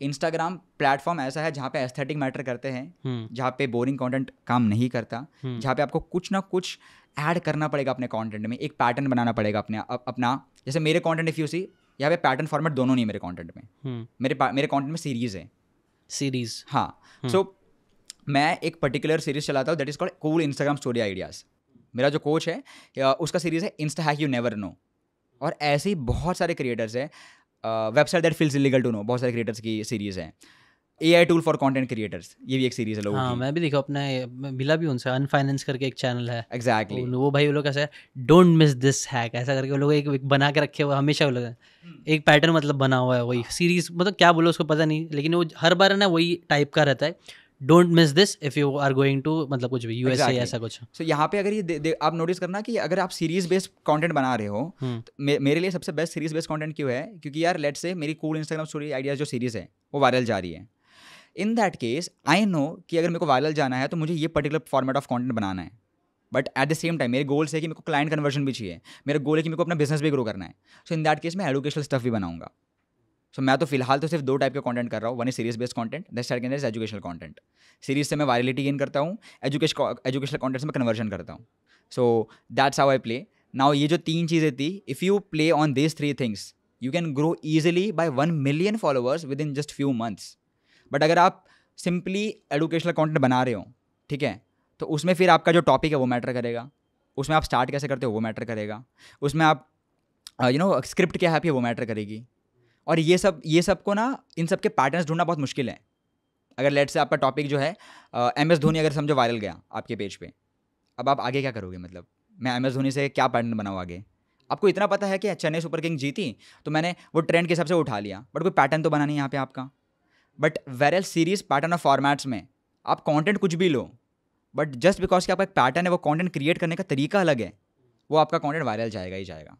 Speaker 1: इंस्टाग्राम प्लेटफॉर्म ऐसा है जहाँ पे एस्थेटिक मैटर करते हैं हम्म। जहाँ पे बोरिंग कॉन्टेंट काम नहीं करता हम्म। जहाँ पे आपको कुछ ना कुछ ऐड करना पड़ेगा अपने कॉन्टेंट में एक पैटर्न बनाना पड़ेगा अपने अपना जैसे मेरे कॉन्टेंट इफ यू सी यहाँ पे पैटर्न फॉर्मेट दोनों नहीं है मेरे कंटेंट में हम्म। मेरे मेरे कंटेंट में सीरीज है सीरीज हाँ सो हम्म। मैं एक पर्टिकुलर सीरीज चलाता हूँ that is called cool Instagram story ideas मेरा जो कोच है उसका सीरीज़ है Insta hack you never know और ऐसे ही बहुत सारे क्रिएटर्स हैं website that feels illegal to know बहुत सारे क्रिएटर्स की सीरीज़ हैं A I tool for content creators ये भी एक सीरीज है लोगों
Speaker 2: हाँ, की मैं भी देखा अपना मिला भी उनसे अनफाइनेंस करके एक चैनल है एग्जैक्टली exactly. वो भाई वो लोग कैसे डोंट मिस दिस हैक ऐसा करके वो लोग एक, एक बना के रखे हुए हमेशा वो लोग हम्म। एक पैटर्न मतलब बना हुआ है वही सीरीज हाँ। मतलब क्या बोलो उसको पता नहीं लेकिन वो हर बार ना वही टाइप का रहता है don't miss this if you are going to मतलब कुछ भी एस exactly. ऐसा कुछ सो
Speaker 1: so, यहाँ पे अगर ये दे, दे, आप नोटिस करना कि अगर आप सीरीज बेस्ड कॉन्टेंट बना रहे हो हम्म। तो मे, मेरे लिए सबसे बेस्ट सीरीज बेस्ड कॉन्टेंट क्यों है क्योंकि यार लेट से मेरी कूल इंस्टाग्राम स्टोरी आइडियाज जो सीरीज है वो वायरल जा रही है in that case I know कि अगर मेरे को वायरल जाना है तो मुझे ये पर्टिकुलर फॉर्मेट ऑफ कॉन्टेंट बनाना है but at the same time मेरे गोल्स है कि मेरे को क्लाइंट कन्वर्जन भी चाहिए मेरा गोल है कि मेरे को अपना बिजनेस भी ग्रो करना है सो इन दैट केस मैं एडुकेशनल स्टफ भी बनाऊंगा सो so, मैं तो फिलहाल तो सिर्फ दो टाइप के कॉन्टेंट कर रहा हूँ one is series based content दस टाइप के अंदर एजुकेशनल कॉन्टेंट सीरीज से मैं वायरलिटी गेन करता हूँ एजुकेशन एजुकेशनल कॉन्टेंट से मैं कन्वर्जन करता हूँ so that's how I play now ये जो तीन चीज़ें थी if you play on this three things you can grow easily by one million followers within just few months but अगर आप सिंपली एडुकेशनल कॉन्टेंट बना रहे हो ठीक है तो उसमें फिर आपका जो टॉपिक है वो मैटर करेगा उसमें आप स्टार्ट कैसे करते हो वो मैटर करेगा उसमें आप यू नो स्क्रिप्ट क्या है आपकी वो मैटर करेगी और ये सब ये सब को ना इन सब के पैटर्न्स ढूंढना बहुत मुश्किल है अगर लेट से आपका टॉपिक जो है एम एस धोनी अगर समझो वायरल गया आपके पेज पे अब आप आगे क्या करोगे मतलब मैं एम एस धोनी से क्या पैटर्न बनाऊँ आगे आपको इतना पता है कि चेन्नई सुपर किंग जीती तो मैंने वो ट्रेंड के हिसाब से उठा लिया बट कोई पैटर्न तो बना नहीं यहाँ पे आपका but viral series pattern of formats में आप कंटेंट कुछ भी लो बट जस्ट बिकॉज कि आपका एक पैटर्न है वो कंटेंट क्रिएट करने का तरीका अलग है वो आपका कंटेंट वायरल जाएगा ही जाएगा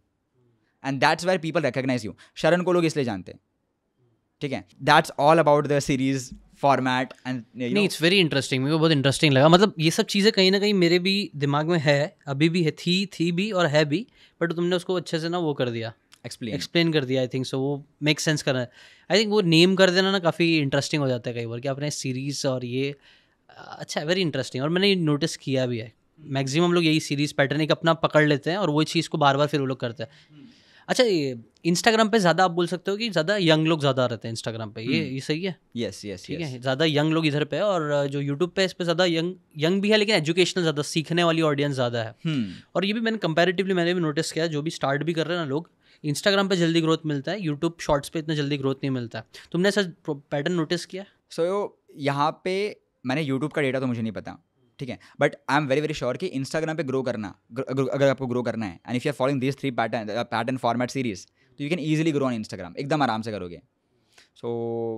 Speaker 1: and that's where people recognise you Sharan को लोग इसलिए जानते हैं ठीक है that's all about the series format and नहीं इट्स
Speaker 2: वेरी इंटरेस्टिंग मेरे को बहुत इंटरेस्टिंग लगा मतलब ये सब चीज़ें कहीं ना कहीं मेरे भी दिमाग में है अभी भी है थी थी भी और है भी बट तुमने उसको अच्छे से ना वो कर दिया एक्सप्लेन एक्सप्लेन कर दिया आई थिंक सो वो मेक सेंस करना है आई थिंक वो नेम कर देना ना काफ़ी इंटरेस्टिंग हो जाता है कई बार कि आपने सीरीज़ और ये अच्छा वेरी इंटरेस्टिंग और मैंने नोटिस किया भी है मैक्सिमम लोग यही सीरीज़ पैटर्न एक अपना पकड़ लेते हैं और वही चीज़ को बार बार फिर वो लोग करते हैं hmm. अच्छा ये इंस्टाग्राम पे ज़्यादा आप बोल सकते हो कि ज़्यादा यंग लोग ज़्यादा रहते हैं इंस्टाग्राम पे ये hmm. ये सही है यस यस ठीक है ज़्यादा यंग लोग इधर पे और जो यूट्यूब पे इस पर ज़्यादा यंग यंग भी है लेकिन एजुकेशनल ज़्यादा सीखने वाली ऑडियंस ज़्यादा है hmm. और ये भी मैंने कंपेरेटिवली मैंने भी नोटिस किया जो भी स्टार्ट भी कर रहे हैं ना लोग इंस्टाग्राम पे जल्दी ग्रोथ मिलता है यूट्यूब शॉर्ट्स पे इतना जल्दी ग्रोथ नहीं मिलता तुमने ऐसा पैटर्न नोटिस किया सो so, यहाँ पे मैंने यूट्यूब
Speaker 1: का डेटा तो मुझे नहीं पता ठीक है but I am very very sure कि इंस्टाग्राम पे ग्रो करना अगर आपको ग्रो करना है and if you are following this three pattern pattern format series तो you can easily grow on Instagram एकदम आराम से करोगे
Speaker 2: सो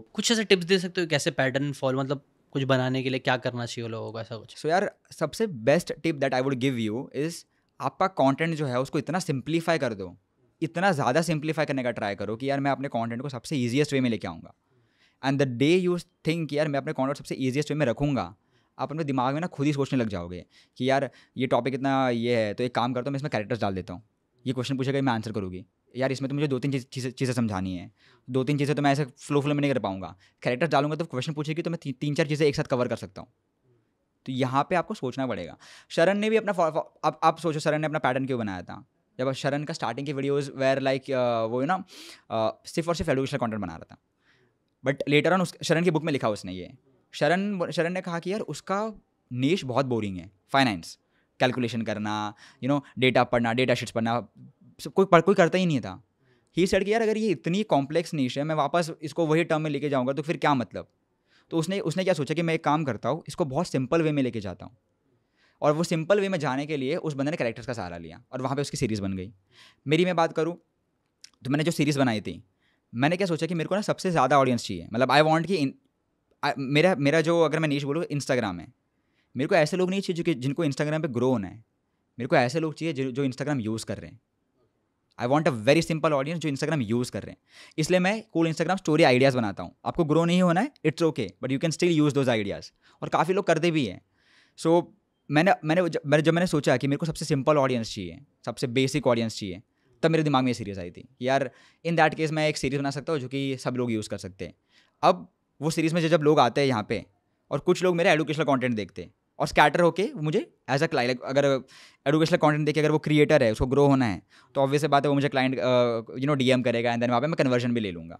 Speaker 2: so, कुछ ऐसे टिप्स दे सकते हो कैसे पैटर्न फॉलो मतलब कुछ बनाने के लिए क्या करना चाहिए लोगों का ऐसा कुछ सो so, यार सबसे best tip that I would give you is आपका कंटेंट
Speaker 1: जो है उसको इतना सिंप्लीफाई कर दो इतना ज़्यादा सिंप्लीफाई करने का ट्राई करो कि यार मैं अपने कॉन्टेंट को सबसे ईजिएस्ट वे में लेके आऊँगा and the day you think यार मैं अपने कॉन्टेंट सबसे ईजिएस्ट वे में रखूँगा आप अपने दिमाग में ना खुद ही सोचने लग जाओगे कि यार ये टॉपिक इतना ये है तो एक काम करता हूँ मैं इसमें कैरेक्टर्स डाल देता हूँ ये क्वेश्चन पूछेगा मैं आंसर करूँगी यार इसमें तो मुझे दो तीन चीज़ें चीज़ें समझानी है दो तीन चीज़ें तो मैं ऐसे फ्लो फ्लो में नहीं कर पाऊँगा कैरेक्टर डालूंगा तो क्वेश्चन पूछेगी तो मैं ती, तीन चार चीज़ें एक साथ कवर कर सकता हूँ तो यहाँ पे आपको सोचना पड़ेगा शरण ने भी अपना आप आप सोचो शरण ने अपना पैटर्न क्यों बनाया था जब शरण का स्टार्टिंग की वीडियोज वेर लाइक वो यू ना uh, सिर्फ और सिर्फ एडुकेशनल कॉन्टेंट बना रहा था बट लेटर ऑन उस शरण की बुक में लिखा उसने ये शरण शरण ने कहा कि यार उसका नेश बहुत बोरिंग है फाइनेंस कैलकुलेशन करना यू नो डेटा पढ़ना डेटा शीट्स पढ़ना सब कोई पढ़ कोई करता ही नहीं था ही सेड कि यार अगर ये इतनी कॉम्प्लेक्स नीश है मैं वापस इसको वही टर्म में लेके जाऊँगा तो फिर क्या मतलब तो उसने उसने क्या सोचा कि मैं एक काम करता हूँ इसको बहुत सिंपल वे में लेके जाता हूँ और वो सिंपल वे में जाने के लिए उस बंदे ने कैरेक्टर्स का सहारा लिया और वहाँ पर उसकी सीरीज़ बन गई मेरी मैं बात करूँ तो मैंने जो सीरीज़ बनाई थी मैंने क्या सोचा कि मेरे को ना सबसे ज़्यादा ऑडियंस चाहिए मतलब आई वॉन्ट कि मेरा मेरा जो अगर मैं नीच बोलूँ इंस्टाग्राम है मेरे को ऐसे लोग नहीं चाहिए जो कि जिनको इंस्टाग्राम पे ग्रो होना है मेरे को ऐसे लोग चाहिए जो, जो इंस्टाग्राम यूज़ कर रहे हैं I want a very simple audience जो इंस्टाग्राम यूज़ कर रहे हैं इसलिए मैं कूल इंस्टाग्राम स्टोरी आइडियाज़ बनाता हूँ आपको ग्रो नहीं होना है it's okay but you can still use those ideas और काफ़ी लोग करते भी हैं सो so, मैंने मैंने मैंने जब मैंने सोचा कि मेरे को सबसे सिंपल ऑडियंस चाहिए सबसे बेसिक ऑडियंस चाहिए तब मेरे दिमाग में ये सीरीज़ आई थी यार इन दैट केस मैं एक सीरीज़ बना सकता हूँ जो कि सब लोग यूज़ कर सकते हैं अब वो सीरीज़ में जब लोग आते हैं यहाँ पे और कुछ लोग मेरा एडुकेशनल कंटेंट देखते हैं और स्कैटर होके मुझे एज अ क्लाइंट अगर एडुकेशनल कंटेंट देखे अगर वो क्रिएटर है उसको ग्रो होना है तो ऑब्वियस बात है वो मुझे क्लाइंट यू नो डीएम करेगा एंड देन वहाँ पे मैं कन्वर्जन भी ले लूँगा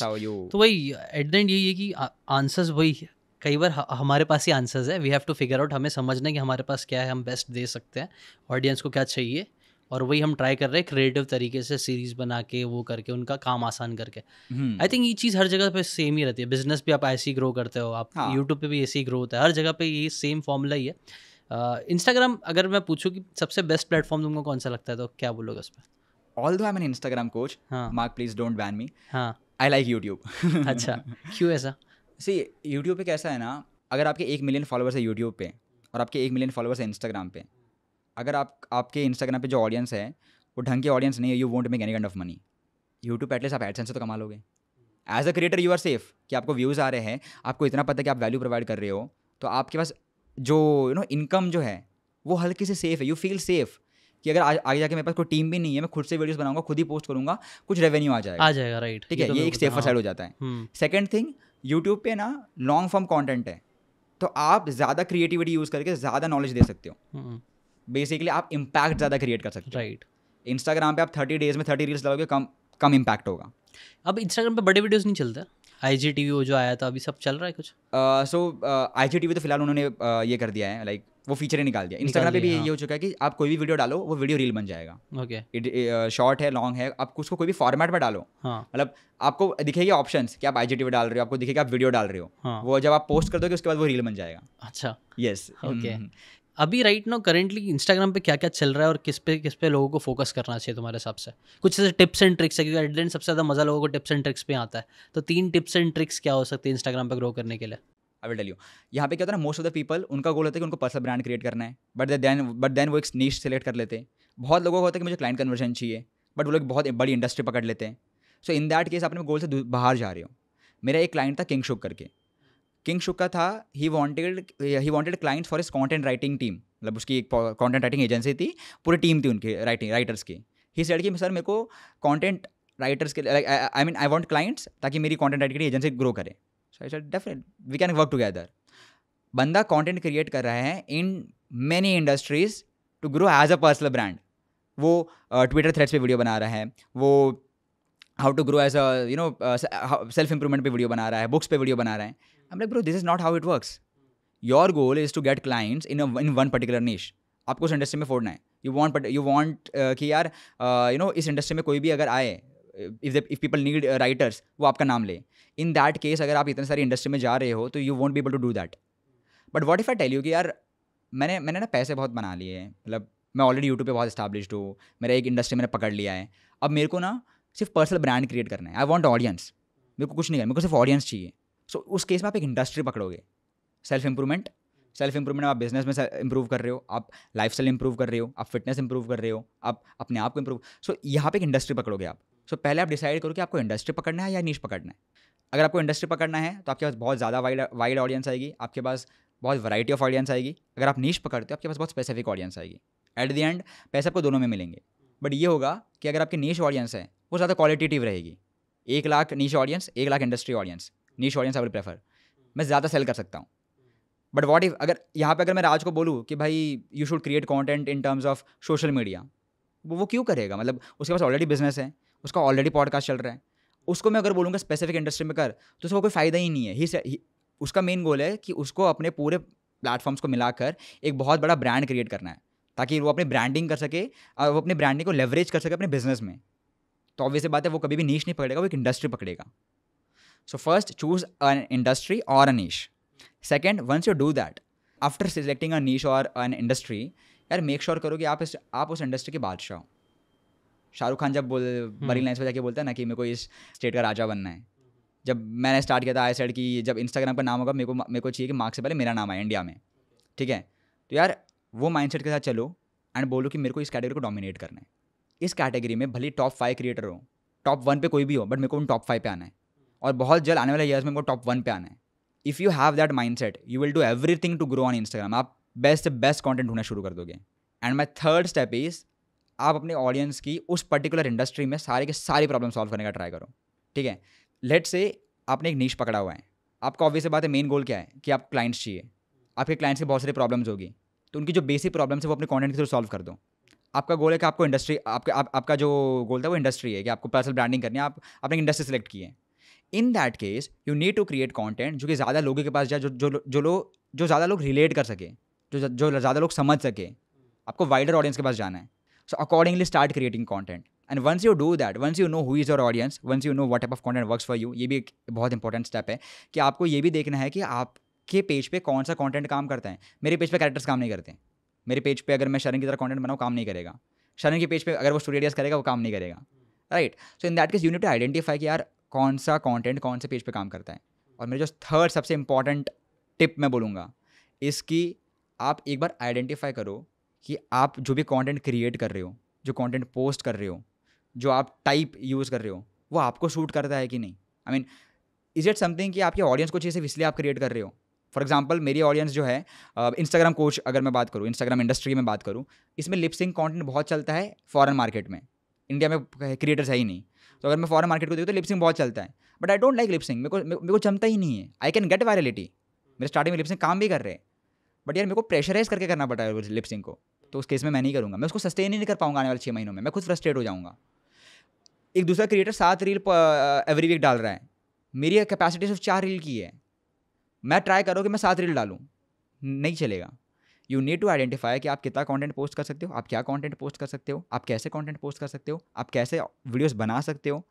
Speaker 1: तो
Speaker 2: वही एट द एंड यही है कि आंसर्स वही है कई बार हमारे पास ही आंसर्स है we have to figure out हमें समझना है कि हमारे पास क्या है हम बेस्ट दे सकते हैं ऑडियंस को क्या चाहिए और वही हम ट्राई कर रहे हैं क्रिएटिव तरीके से सीरीज बना के वो करके उनका काम आसान करके आई हम्म। थिंक ये चीज़ हर जगह पे सेम ही रहती है बिजनेस भी आप ऐसे ही ग्रो करते हो आप यूट्यूब हाँ। पे भी ऐसे ही ग्रो होता है हर जगह पे ये सेम फॉर्मूला ही है इंस्टाग्राम uh, अगर मैं पूछूँ कि सबसे बेस्ट प्लेटफॉर्म तुमको कौन सा लगता है तो क्या बोलोगे उस पर although I an Instagram coach Mark please don't ban me हाँ आई
Speaker 1: लाइक यूट्यूब अच्छा क्यों ऐसा सी यूट्यूब पे कैसा है ना अगर आपके एक मिलियन फॉलोअर्स है यूट्यूब पे और आपके एक मिलियन फॉलोअर्स है इंस्टाग्राम पे अगर आप आपके इंस्टाग्राम पे जो ऑडियंस है वो ढंग के ऑडियंस नहीं है you won't make any kind of money YouTube at least आप एडसेंस से तो कमा लोगे as a creator you are safe कि आपको व्यूज़ आ रहे हैं आपको इतना पता है कि आप वैल्यू प्रोवाइड कर रहे हो तो आपके पास जो यू नो इनकम जो है वो हल्के से सेफ है यू फील सेफ कि अगर आ, आगे जाके मेरे पास कोई टीम भी नहीं है मैं खुद से वीडियोस बनाऊंगा खुद ही पोस्ट करूंगा कुछ रेवेन्यू आ जाएगा आ
Speaker 2: जाएगा राइट ठीक है तो ये एक सेफर साइड हाँ। हो जाता है
Speaker 1: सेकंड हम्म। थिंग यूट्यूब पे ना लॉन्ग फॉर्म कॉन्टेंट है तो आप ज़्यादा क्रिएटिविटी यूज़ करके ज़्यादा नॉलेज दे सकते हो बेसिकली हम्म। आप इम्पैक्ट ज़्यादा क्रिएट कर सकते हो राइट इंस्टाग्राम पे आप थर्टी डेज में थर्टी रील्स लगाओगे कम कम इम्पैक्ट होगा अब इंस्टाग्राम पे
Speaker 2: बड़े वीडियोस नहीं चलते आई जी टी वी वो जो आया था अभी सब चल रहा है कुछ
Speaker 1: सो आई जी टी वी तो फिलहाल उन्होंने uh, ये कर दिया है लाइक वो फीचर ही निकाल दिया इंस्टाग्राम पे भी हाँ। ये हो चुका है कि आप कोई भी वीडियो डालो वो वीडियो रील बन जाएगा ओके शॉर्ट uh, है लॉन्ग है आप उसको कोई भी फॉर्मेट में डालो हाँ। मतलब हाँ। आपको दिखेगी ऑप्शन कि आप आई डाल रहे हो आपको दिखेगा आप वीडियो डाल रहे हो हाँ. वो जब आप पोस्ट कर दो उसके बाद वो रील बन जाएगा अच्छा यस ओके हम्म।
Speaker 2: अभी राइट नो करेंटली इंस्टाग्राम पे क्या क्या चल रहा है और किस पे किस पे लोगों को फोकस करना चाहिए तुम्हारे हिसाब से कुछ ऐसे टिप्स एंड ट्रिक्स है क्योंकि एट सबसे ज़्यादा मज़ा लोगों को टिप्स एंड ट्रिक्स पे आता है तो तीन टिप्स एंड ट्रिक्स क्या हो सकते हैं इंस्टाग्राम पे ग्रो करने के लिए आई विल टेल यू यहाँ पे क्या होता है ना मोस्ट ऑफ द
Speaker 1: पीपल उनका गोल होता है कि उनको पर्सनल ब्रांड क्रिएट करना है बट देन बट देन वो एक नीच सेलेक्ट कर लेते हैं बहुत लोगों को होता है कि मुझे क्लाइंट कन्वर्जन चाहिए बट वो लोग बहुत बड़ी इंडस्ट्री पकड़ लेते हैं सो इन दैट केस अपने गोल से बाहर जा रहे हो मेरा एक क्लाइंट था किंग शुक करके किंग शुक का था ही वॉन्टेड ही wanted client for is content writing team मतलब उसकी एक कॉन्टेंट राइटिंग एजेंसी थी पूरी टीम थी उनकी राइटिंग राइटर्स की ही सेड कि सर मेरे को कॉन्टेंट राइटर्स के like I mean I want clients ताकि मेरी कॉन्टेंट राइटिंग एजेंसी ग्रो करे definite we can work we बंदा कॉन्टेंट क्रिएट कर रहा है in many industries to grow as a personal brand वो ट्विटर थ्रेड्स पे वीडियो बना रहा है वो how to grow as a you know self improvement पे वीडियो बना रहा है बुक्स पे वीडियो बना रहा है I am like bro this is not how it works your goal is to get clients in in one particular niche आपको उस इंडस्ट्री में फोड़ना है यू वॉन्ट यू वॉन्ट कि यार you uh, know you know, इस इंडस्ट्री में कोई भी अगर आए if if people need writers वो आपका नाम लें इन दैट केस अगर आप इतने सारी इंडस्ट्री में जा रहे हो तो you want be able to do that but what if I tell you कि यार मैंने मैंने ना पैसे बहुत बना लिए हैं मतलब मैं ऑलरेडी यूट्यूब पर बहुत इस्टेब्लिश्ड हूँ मेरा एक इंडस्ट्री मैंने पकड़ लिया है अब मेरे को ना सिर्फ पर्सनल ब्रांड क्रिएट करना है आई वॉन्ट ऑडियंस मेरे को कुछ नहीं करना मेरे को सिर्फ ऑडियंस चाहिए सो so, उस केस में आप एक इंडस्ट्री पकड़ोगे सेल्फ इंप्रूवमेंट सेल्फ इंप्रूवमेंट आप बिजनेस में इंप्रूव कर रहे हो आप लाइफ स्टाइल इंप्रूव कर रहे हो आप फिटनेस इंप्रूव कर रहे हो आप अपने आप को इंप्रूव सो so, यहाँ पे एक इंडस्ट्री पकड़ोगे आप सो so, पहले आप डिसाइड करो कि आपको इंडस्ट्री पकड़ना है या नीच पकड़ना है अगर आपको इंडस्ट्री पकड़ना है तो आपके पास बहुत ज़्यादा वाइड वाइड ऑडियंस आएगी आपके पास बहुत वैरायटी ऑफ ऑडियंस आएगी अगर आप नीच पकड़ते हो आपके पास बहुत स्पेसिफिक ऑडियंस आएगी एट द एंड पैसे आपको दोनों में मिलेंगे बट ये होगा कि अगर आपकी नीच ऑडियंस है वो ज़्यादा क्वालिटेटिव रहेगी एक लाख नीच ऑडियंस एक lakh industry audience niche audience I will prefer मैं ज़्यादा सेल कर सकता हूँ बट वॉट इफ अगर यहाँ पर अगर मैं राज को बोलूँ कि भाई you should create content in terms of social media वो क्यों करेगा मतलब उसके पास ऑलरेडी बिजनेस है उसका ऑलरेडी पॉडकास्ट चल रहा है उसको मैं अगर बोलूँगा स्पेसिफिक इंडस्ट्री में कर तो उसका कोई फ़ायदा ही नहीं है ही उसका मेन गोल है कि उसको अपने पूरे प्लेटफॉर्म्स को मिलाकर एक बहुत बड़ा ब्रांड क्रिएट करना है ताकि वो अपनी ब्रांडिंग कर सके और वो अपनी ब्रांडिंग को लेवरेज कर सके अपने बिजनेस में तो ऑब्वियस बात है वो कभी भी नीच नहीं पकड़ेगा वो एक इंडस्ट्री पकड़ेगा so first choose an industry और a niche second once you do that after selecting a niche और अन इंडस्ट्री यार मेक श्योर करो कि आप इस आप उस इंडस्ट्री के बादशाह हो शाहरुख खान जब बोल हम्म। बरी लाइन्स पर जाके बोलता है ना कि मेरे को इस स्टेट का राजा बनना है जब मैंने स्टार्ट किया था आई सेड कि जब इंस्टाग्राम पर नाम होगा मेरे को मेरे को चाहिए कि मार्क से पहले मेरा नाम आए इंडिया में ठीक है तो यार वो माइंड के साथ चलो एंड बोलो कि मेरे को इस कैटेगरी को डोमिनेट करना है इस कैटेगरी में भले टॉप फाइव क्रिएटर हो टॉप वन पे कोई भी हो बट मेरे को उन टॉप फाइव पे आना है और बहुत जल्द आने वाले ईयर्स में मेरे को टॉप वन पे आना है if you have that mindset you will do everything to grow on Instagram आप बेस्ट से बेस्ट कॉन्टेंट ढूंढना शुरू कर दोगे and my third step is आप अपने ऑडियंस की उस पर्टिकुलर इंडस्ट्री में सारे के सारी प्रॉब्लम सॉल्व करने का ट्राई करो ठीक है लेट से आपने एक नीच पकड़ा हुआ है आपका ऑब्वियस बात है मेन गोल क्या है कि आप क्लाइंट्स चाहिए आपके क्लाइंट्स के बहुत सारी प्रॉब्लम्स होगी तो उनकी जो बेसिक प्रॉब्लम्स है वो अपने कॉन्टेंट के थ्रू सॉल्व कर दो आपका गोल है कि आपको इंडस्ट्री आपका आप, आपका जो गोल था वो इंडस्ट्री है कि आपको पर्सनल ब्रांडिंग करनी है आप अपनी इंडस्ट्री सेलेक्ट की है in that case you need to create content जो कि ज़्यादा लोगों के पास जाए जो जो जो लोग जो ज़्यादा लोग रिलेट कर सके जो जो ज़्यादा लोग समझ सके आपको वाइडर ऑडियंस के पास जाना है So accordingly, start creating content. And once you do that once you know who is your audience once you know what type of content work for you ये भी एक बहुत इंपॉर्टेंट स्टेप है कि आपको ये भी देखना है कि आपके पेज पे कौन सा कॉन्टेंट काम करता है मेरे पेज पे कैरेक्टर्स काम नहीं करते मेरे पेज पे अगर मैं शरण की तरह कॉन्टेंट बनाऊँ काम नहीं करेगा शरण के पेज पे अगर वो स्टोरी आइडियाज करेगा वो काम नहीं करेगा right so in that case you to identify कि यार कौन सा कॉन्टेंट कौन से पेज पर पे काम करता है और मेरे जो थर्ड सबसे इंपॉर्टेंट टिप मैं बोलूँगा इसकी आप एक बार आइडेंटिफाई करो कि आप जो भी कंटेंट क्रिएट कर रहे हो जो कंटेंट पोस्ट कर रहे हो जो आप टाइप यूज़ कर रहे हो वो आपको शूट करता है कि नहीं I mean is it something कि आपके ऑडियंस को चीज़ सिर्फ इसलिए आप क्रिएट कर रहे हो फॉर एग्जाम्पल मेरी ऑडियंस जो है इंस्टाग्राम कोच अगर मैं बात करूँ इंस्टाग्राम इंडस्ट्री में बात करूँ इसमें लिपसिंग कॉन्टेंट बहुत चलता है फॉरन मार्केट में इंडिया में क्रिएटर्स है ही नहीं तो अगर मैं फॉरन मार्केट को देखूँ तो लिपसिंग बहुत चलता है but I don't like lip sync मेरे को मेरे को जमता ही नहीं है आई कैन गेट वायरलिटी मेरे स्टार्टिंग में लिपसिंग काम भी कर रहे हैं बट यार मेरे को प्रेशराइज करके करना पड़ा है लिपसिंग को तो उस केस में मैं नहीं करूँगा मैं उसको सस्टेन ही नहीं कर पाऊंगा आने वाले छः महीनों में मैं खुद फ्रस्ट्रेट हो जाऊँगा एक दूसरा क्रिएटर सात रील एवरी वीक डाल रहा है मेरी कैपेसिटी सिर्फ चार रील की है मैं ट्राई करूँ कि मैं सात रील डालूँ नहीं चलेगा यू नीड टू आइडेंटिफाई कि आप कितना कॉन्टेंट पोस्ट कर सकते हो आप क्या कॉन्टेंट पोस्ट कर सकते हो आप कैसे कॉन्टेंट पोस्ट कर सकते हो आप कैसे वीडियोज़ बना सकते हो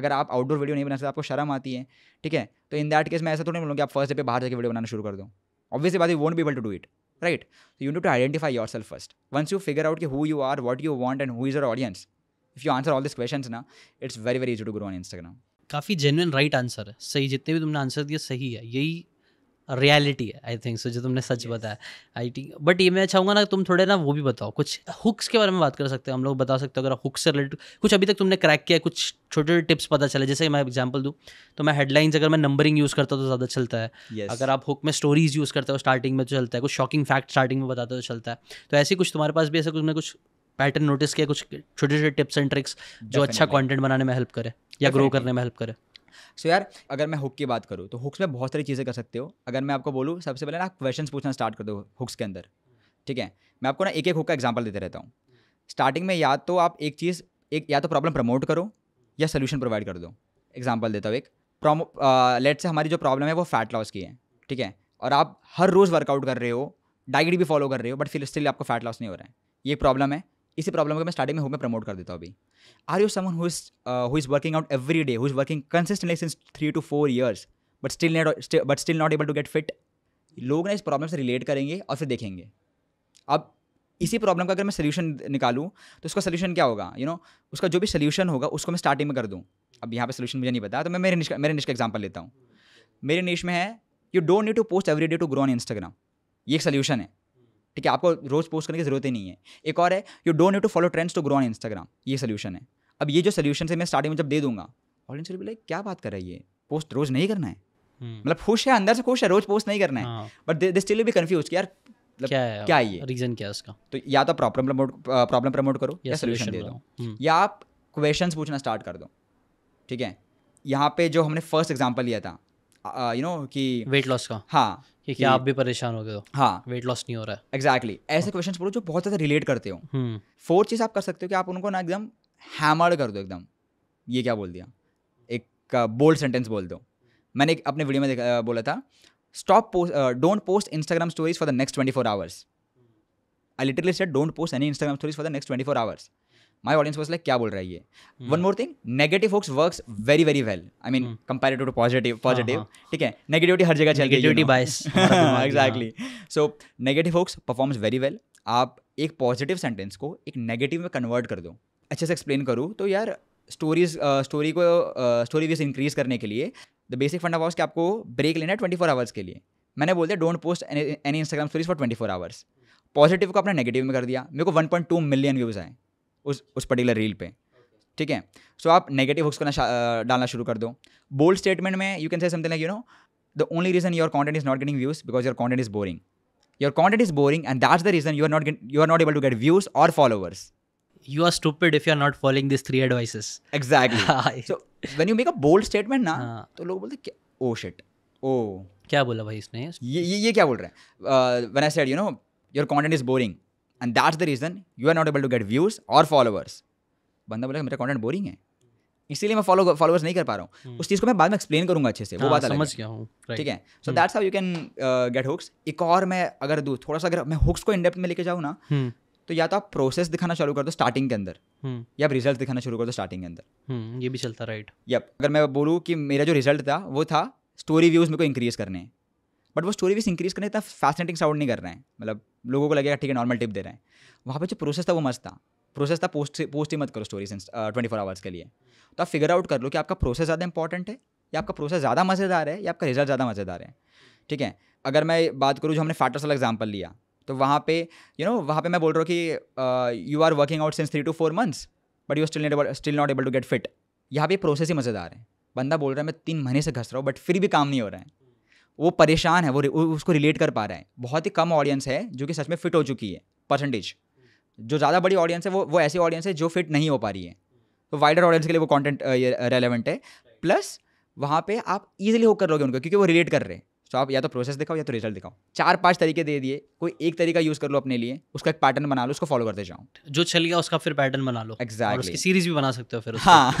Speaker 1: अगर आप आउटडोर वीडियो नहीं बना सकते आपको शर्म आती है ठीक है तो इन दैट केस मैं ऐसा थोड़ी बोलूँगी आप फर्स्ट डे पे बाहर जाकर वीडियो बनाना शुरू कर दो ऑब्वियसली बात you want be able to do it right so you need to identify yourself first once you figure out कि who you are what you want and who is our audience if you answer all this question ना it's very very easy to grow on Instagram
Speaker 2: काफी जेनुअन राइट आंसर है सही जितने भी तुमने आंसर दिया सही है यही रियलिटी है आई थिंक सो जो तुमने सच yes. बताया आई टी बट ये मैं चाहूँगा ना तुम थोड़े ना वो भी बताओ कुछ हुक्स के बारे में बात कर सकते हैं हम लोग बता सकते हो अगर हुक्स से रिलेटेड कुछ अभी तक तुमने क्रैक किया कुछ छोटे छोटे टिप्स पता चले जैसे मैं एग्जाम्पल दूँ तो मैं हेडलाइंस अगर मैं नंबरिंग यूज़ करता हूँ तो ज़्यादा चलता है yes. अगर आप हुक में स्टोरीज यूज़ करते हो स्टार्टिंग में तो चलता है कुछ शॉकिंग फैक्ट स्टार्टिंग में बताते हो तो चलता है तो ऐसे कुछ तुम्हारे पास भी ऐसा कुछ कुछ पैटर्न नोटिस किया कुछ छोटे छोटे टिप्स एंड ट्रिक्स जो अच्छा कॉन्टेंट बनाने में हेल्प करे या ग्रो करने में हेल्प करे सो so यार
Speaker 1: अगर मैं हुक की बात करूँ तो हुक्स में बहुत सारी चीज़ें कर सकते हो अगर मैं आपको बोलूँ सबसे पहले ना क्वेश्चन पूछना स्टार्ट कर दो हुक्स के अंदर ठीक है मैं आपको ना एक एक हुक का एग्जाम्पल देते रहता हूँ स्टार्टिंग में या तो आप एक चीज़ एक या तो प्रॉब्लम प्रमोट करो या सोल्यूशन प्रोवाइड कर दो एग्जाम्पल देता हूँ एक प्रोमो लेट से हमारी जो प्रॉब्लम है वो फैट लॉस की है ठीक है और आप हर रोज़ वर्कआउट कर रहे हो डाइट भी फॉलो कर रहे हो बट फिर स्टिल आपको फैट लॉस नहीं हो रहा है ये प्रॉब्लम है इसी प्रॉब्लम को मैं स्टार्टिंग में हूँ मैं प्रमोट कर देता हूँ अभी are you someone who's who is working out every day who is working consistently since three two four years but still but still not able to get fit लोग ना इस प्रॉब्लम से रिलेट करेंगे और फिर देखेंगे अब इसी प्रॉब्लम का अगर मैं सोल्यूशन निकालूँ तो उसका सोल्यूशन क्या होगा यू you नो know, उसका जो भी सोल्यूशन होगा उसको मैं स्टार्टिंग में कर दूँ अब यहाँ पे सोल्यूशन मुझे नहीं पता तो मैं मेरे निश मेरे निश का एग्जाम्पल लेता हूँ मेरे निश में है you don't need to post every day to grow on Instagram ये एक सोल्यूशन है ठीक है आपको रोज़ पोस्ट करने की ज़रूरत ही नहीं है एक और है you don't need to follow trends to grow on Instagram ये सोल्यूशन है अब ये जो सोल्यूशन है मैं स्टार्टिंग में जब दे दूंगा ऑडियंस विल लाइक क्या बात कर रही है पोस्ट रोज़ नहीं करना है हम्म। मतलब खुश है अंदर से खुश है रोज़ पोस्ट नहीं करना है बट दे स्टिल भी कन्फ्यूज यार
Speaker 3: क्या है क्या ये
Speaker 1: रीज़न क्या है उसका तो या तो प्रॉब्लम प्रमोट प्रॉब्लम प्रमोट करो या सोल्यूशन दे दो हम्म। या आप क्वेश्चन पूछना स्टार्ट कर दो ठीक है यहाँ पे जो हमने फर्स्ट एग्जाम्पल लिया था यू नो कि वेट लॉस का हाँ कि क्या आप भी परेशान हो गए हो हाँ वेट लॉस नहीं हो रहा है एग्जैक्टली exactly. ऐसे क्वेश्चन पूछो जो बहुत ज़्यादा रिलेट करते हो
Speaker 3: फोर्थ हम्म।
Speaker 1: चीज़ आप कर सकते हो कि आप उनको ना एकदम हैमर्ड कर दो एकदम ये क्या बोल दिया एक बोल्ड सेंटेंस बोल दो मैंने एक अपने वीडियो में देखा बोला था stop post don't post Instagram stories for the next twenty four hours I literally said don't post any Instagram stories for the next twenty four hours my audience was like क्या बोल रही है one more thing negative hooks work very very well I mean comparative to positive positive ठीक है नेगेटिविटी हर जगह चल रही है exactly so negative hooks performs very well आप एक पॉजिटिव सेंटेंस को एक नेगेटिव में कन्वर्ट कर दो अच्छे से एक्सप्लेन करूँ तो यार स्टोरीज स्टोरी को स्टोरी वीज इंक्रीज करने के लिए द बेसिक फंड आवर्स कि आपको ब्रेक लेना है ट्वेंटी फोर आवर्स के लिए मैंने बोल दिया don't post any Instagram stories for twenty four hours positive को आपने नेगेटिव में कर दिया मेरे को one point two million views आए उस उस पर्टिकुलर रील पे ठीक है सो आप नेगेटिव हुक्स करना डालना शुरू कर दो बोल्ड स्टेटमेंट में you can say something like you know the only reason your content is not getting views because your content is boring your content is boring and that's the reason you are not you are not able to get views और followers
Speaker 2: are stupid if you are not following this three advices. Exactly. So when you make a bold statement ना तो
Speaker 1: लोग बोलते ओ oh shit ओ oh. क्या बोला भाई इसने ये ये, क्या बोल रहे हैं uh, I said you know your content is boring and that's the reason you are not able to get views और फॉलोअर्स बंदा बोले मेरा कॉन्टेंट बोरिंग है इसीलिए मैं फॉलो फॉलोअर्स नहीं कर पा रहा हूँ हम्म। उस चीज़ को मैं बाद में एक्सप्लेन करूंगा अच्छे से वो हाँ, बात समझ गया हूँ ठीक है so that's how you can get hooks एक और मैं अगर दू थोड़ा सा अगर मैं हुक्स को इनडेप्थ में लेके जाऊँ ना हम्म। तो या तो आप हम्म। प्रोसेस दिखाना शुरू कर दो स्टार्टिंग के अंदर या आप रिजल्ट दिखाना शुरू कर दो स्टार्टिंग के
Speaker 2: अंदर ये भी चलता राइट
Speaker 1: या अगर मैं बोलूँ कि मेरा जो रिजल्ट था वो था स्टोरी व्यूज़ मेरे को इंक्रीज करने बट वो स्टोरी भी इंक्रीज करने इतना फैसिनेटिंग साउंड नहीं कर रहे हैं मतलब लोगों को लगेगा ठीक है नॉर्मल टिप दे रहे हैं वहाँ पर जो प्रोसेस था वो मस्त था प्रोसेस था पोस्ट पोस्ट ही मत करो स्टोरी ट्वेंटी फोर आवर्स के लिए तो आप फिगर आउट कर लो कि आपका प्रोसेस ज़्यादा इंपॉर्टेंट है या आपका प्रोसेस ज़्यादा मज़ेदार है या आपका रिजल्ट ज़्यादा मज़ेदार है ठीक है अगर मैं बात करूँ जो हमने फैटर्स वाला एग्जाम्पल लिया तो वहाँ पे यू नो वहाँ पे मैं बोल रहा हूँ कि you are working out since three two four months but you still still not able to get fit यहाँ पे प्रोसेस ही मज़ेदार है बंदा बोल रहा है मैं तीन महीने से घस रहा हूँ बट फिर भी काम नहीं हो रहा है वो परेशान है वो उसको रिलेट कर पा रहा है बहुत ही कम ऑडियंस है जो कि सच में फिट हो चुकी है परसेंटेज जो ज़्यादा बड़ी ऑडियंस है वो वो ऐसी ऑडियंस है जो फिट नहीं हो पा रही है तो वाइडर ऑडियंस के लिए वो कॉन्टेंट रेलिवेंट है प्लस वहाँ पे आप ईजिली होकर लोगे उनको क्योंकि वो रिलेट कर रहे हैं तो आप या तो प्रोसेस दिखाओ या तो रिजल्ट दिखाओ चार पांच तरीके दे दिए कोई एक तरीका यूज कर लो अपने लिए उसका एक पैटर्न बना लो उसको फॉलो करते जाओ
Speaker 2: जो चल गया उसका फिर पैटर्न बना लो एग्जैक्टली exactly. सीरीज भी बना सकते हो फिर हाँ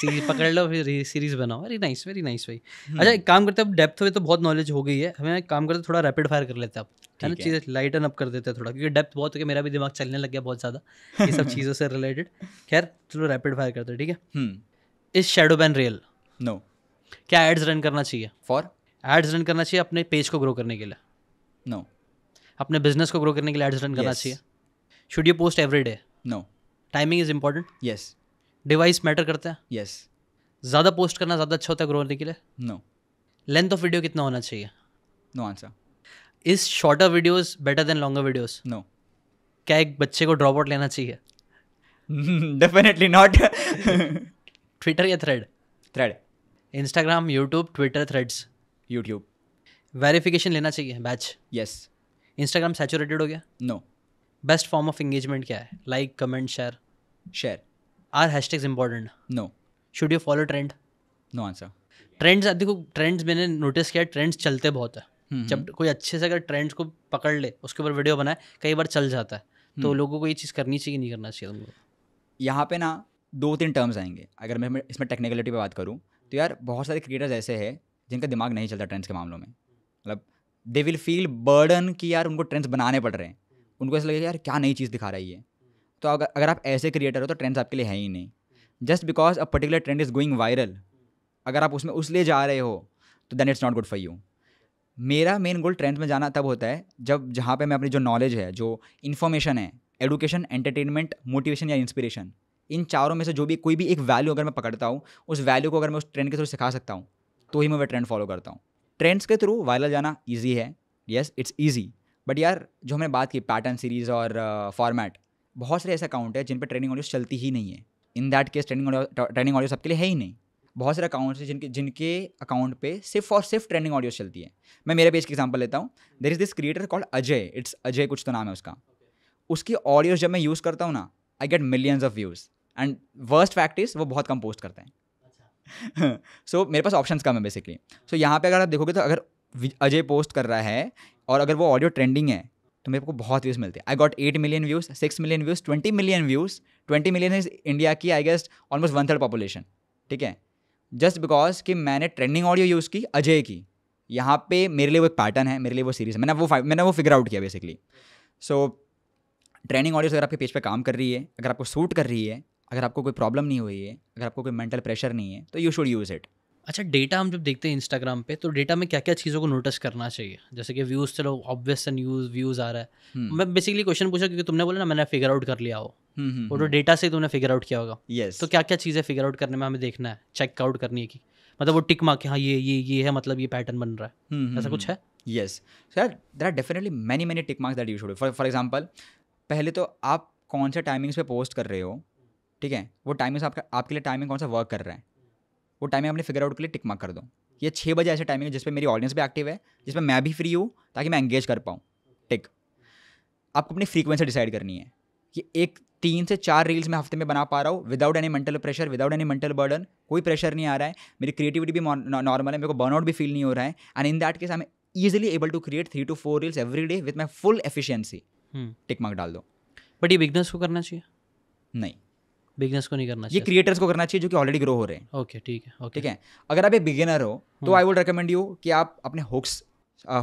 Speaker 2: सीरीज पकड़ लो फिर सीरीज बनाओ वेरी नाइस वेरी नाइस भाई हम्म। अच्छा एक काम करते हैं डेप्थ में तो बहुत नॉलेज हो गई है हमें एक काम करते थोड़ा रैपिड फायर कर लेते हैं आप है ना चीज़ें लाइटन अप कर देते हैं थोड़ा क्योंकि डेप्थ बहुत हो गया मेरा भी दिमाग चलने लग गया बहुत ज़्यादा ये सब चीज़ों से रिलेटेड खैर चलो रैपिड फायर करते हैं ठीक है is shadow ban real no क्या एड्स रन करना चाहिए फॉर एड्स रन करना चाहिए अपने पेज को ग्रो करने के लिए नो no. अपने बिजनेस को ग्रो करने के लिए एड्स रन करना yes. चाहिए should you post every day no timing is important yes device matter करता है यस yes. ज़्यादा पोस्ट करना ज़्यादा अच्छा होता है ग्रो करने के लिए नो लेंथ ऑफ वीडियो कितना होना चाहिए no answer is shorter videos better than longer videos no क्या एक बच्चे को ड्रॉप आउट लेना चाहिए डेफिनेटली नॉट ट्विटर या thread thread Instagram YouTube Twitter threads YouTube verification लेना चाहिए बैच यस इंस्टाग्राम सेचुरेटेड हो गया no best form of engagement क्या है like comment share share are hashtags important no should you follow trend no answer trends देखो ट्रेंड्स मैंने नोटिस किया ट्रेंड्स चलते बहुत है हम्म, जब हम्म। कोई अच्छे से अगर ट्रेंड्स को पकड़ ले उसके ऊपर वीडियो बनाए कई बार चल जाता है तो हम्म। लोगों को ये चीज़ करनी चाहिए नहीं करना चाहिए उनको
Speaker 1: यहाँ पे ना दो तीन टर्म्स आएंगे अगर मैं इसमें टेक्निकलिटी पे बात करूँ तो यार बहुत सारे क्रिएटर्स ऐसे हैं जिनका दिमाग नहीं चलता ट्रेंड्स के मामलों में मतलब दे विल फील बर्डन कि यार उनको ट्रेंड्स बनाने पड़ रहे हैं उनको ऐसा लगेगा यार क्या नई चीज़ दिखा रही है तो अगर अगर आप ऐसे क्रिएटर हो तो ट्रेंड्स आपके लिए है ही नहीं just because a particular trend is going viral अगर आप उसमें उस लिए जा रहे हो तो then it's not good for you मेरा मेन गोल ट्रेंड्स में जाना तब होता है जब जहाँ पे मैं अपनी जो नॉलेज है जो इन्फॉर्मेशन है एडुकेशन एंटरटेनमेंट मोटिवेशन या इंस्पिरेशन इन चारों में से जो भी कोई भी एक वैल्यू अगर मैं पकड़ता हूँ उस वैल्यू को अगर मैं उस ट्रेंड के थ्रू सिखा सकता हूँ तो ही मैं वह ट्रेंड फॉलो करता हूँ ट्रेंड्स के थ्रू वायरल जाना ईजी है येस इट्स ईजी बट यार जो हमने बात की पैटर्न सीरीज़ और फॉर्मेट uh, बहुत सारे ऐसे अकाउंट है जिन पर ट्रेनिंग ऑडियोज चलती ही नहीं है in that case trending trending audio सबके लिए है ही नहीं बहुत सारे अकाउंट्स हैं जिनके जिनके अकाउंट पे सिर्फ और सिर्फ ट्रेनिंग ऑडियो चलती है मैं मेरे पेज की एग्जांपल लेता हूँ there is this creator called Ajay it's Ajay कुछ तो नाम है उसका उसकी ऑडियोज जब मैं यूज़ करता हूँ ना I get millions of views and worst fact is वो बहुत कम पोस्ट करते हैं सो so, मेरे पास ऑप्शंस कम है बेसिकली सो so, यहाँ पे अगर आप देखोगे तो अगर अजय पोस्ट कर रहा है और अगर वो ऑडियो ट्रेंडिंग है तो मेरे को बहुत व्यूज़ मिलते हैं I got eight million views six million views twenty million views twenty million is India की I guess almost one third population ठीक है जस्ट बिकॉज कि मैंने ट्रेंडिंग ऑडियो यूज़ की अजय की यहाँ पे मेरे लिए वो एक पैटर्न है मेरे लिए वो सीरीज़ है मैंने वो मैंने वो फिगर आउट किया basically so so, trending audios अगर आपके पेज पे काम कर रही है अगर आपको सूट कर रही है अगर आपको कोई प्रॉब्लम नहीं हुई है अगर आपको कोई मेंटल प्रेशर नहीं है तो यू शुड यूज़ इट
Speaker 2: अच्छा डेटा हम जब देखते हैं इंस्टाग्राम पे तो डेटा में क्या क्या चीज़ों को नोटिस करना चाहिए जैसे कि व्यूज़ चलो ऑब्वियस एंड व्यूज़ आ रहा है हम्म। मैं बेसिकली क्वेश्चन पूछा क्योंकि तुमने बोला ना मैंने फिगर आउट कर लिया हो वो हम्म, हम्म, तो डेटा से तुमने फिगर आउट किया होगा यस तो क्या क्या चीज़ें फिगर आउट करने में हमें देखना है चेक आउट करनी है कि मतलब वो टिक मार्क हाँ ये ये ये है मतलब ये पैटर्न बन रहा है ऐसा कुछ है yes sir there are definitely
Speaker 1: many many tick marks that you should for for example पहले तो आप कौन से टाइमिंग्स पे पोस्ट कर रहे हो ठीक है वो टाइमिंग आपका आपके लिए टाइमिंग कौन सा वर्क कर रहा है वो टाइमिंग अपने फिगर आउट के लिए टिक मार्क कर दो ये छः बजे ऐसे टाइमिंग है जिसपे मेरी ऑडियंस भी एक्टिव है जिसमें मैं भी फ्री हूँ ताकि मैं एंगेज कर पाऊँ टिक आपको अपनी फ्रीक्वेंसी डिसाइड करनी है कि एक तीन से चार रील्स मैं हफ्ते में बना पा रहा हूँ without any mental pressure without any mental burden कोई प्रेशर नहीं आ रहा है मेरी क्रिएटिविटी भी नॉर्मल है मेरे को बर्नआउट भी फील नहीं हो रहा है and in that case I am easily able to create three two four reels every day with my full efficiency tick mark डाल दो
Speaker 2: बट ये बिगनेस को करना चाहिए नहीं बिजनेस को नहीं करना चाहिए ये क्रिएटर्स
Speaker 1: को करना चाहिए जो कि ऑलरेडी ग्रो हो रहे हैं
Speaker 2: ओके ठीक है ओके ठीक है अगर आप एक बिगिनर
Speaker 1: हो तो आई वुड रिकमेंड यू कि आप अपने हुक्स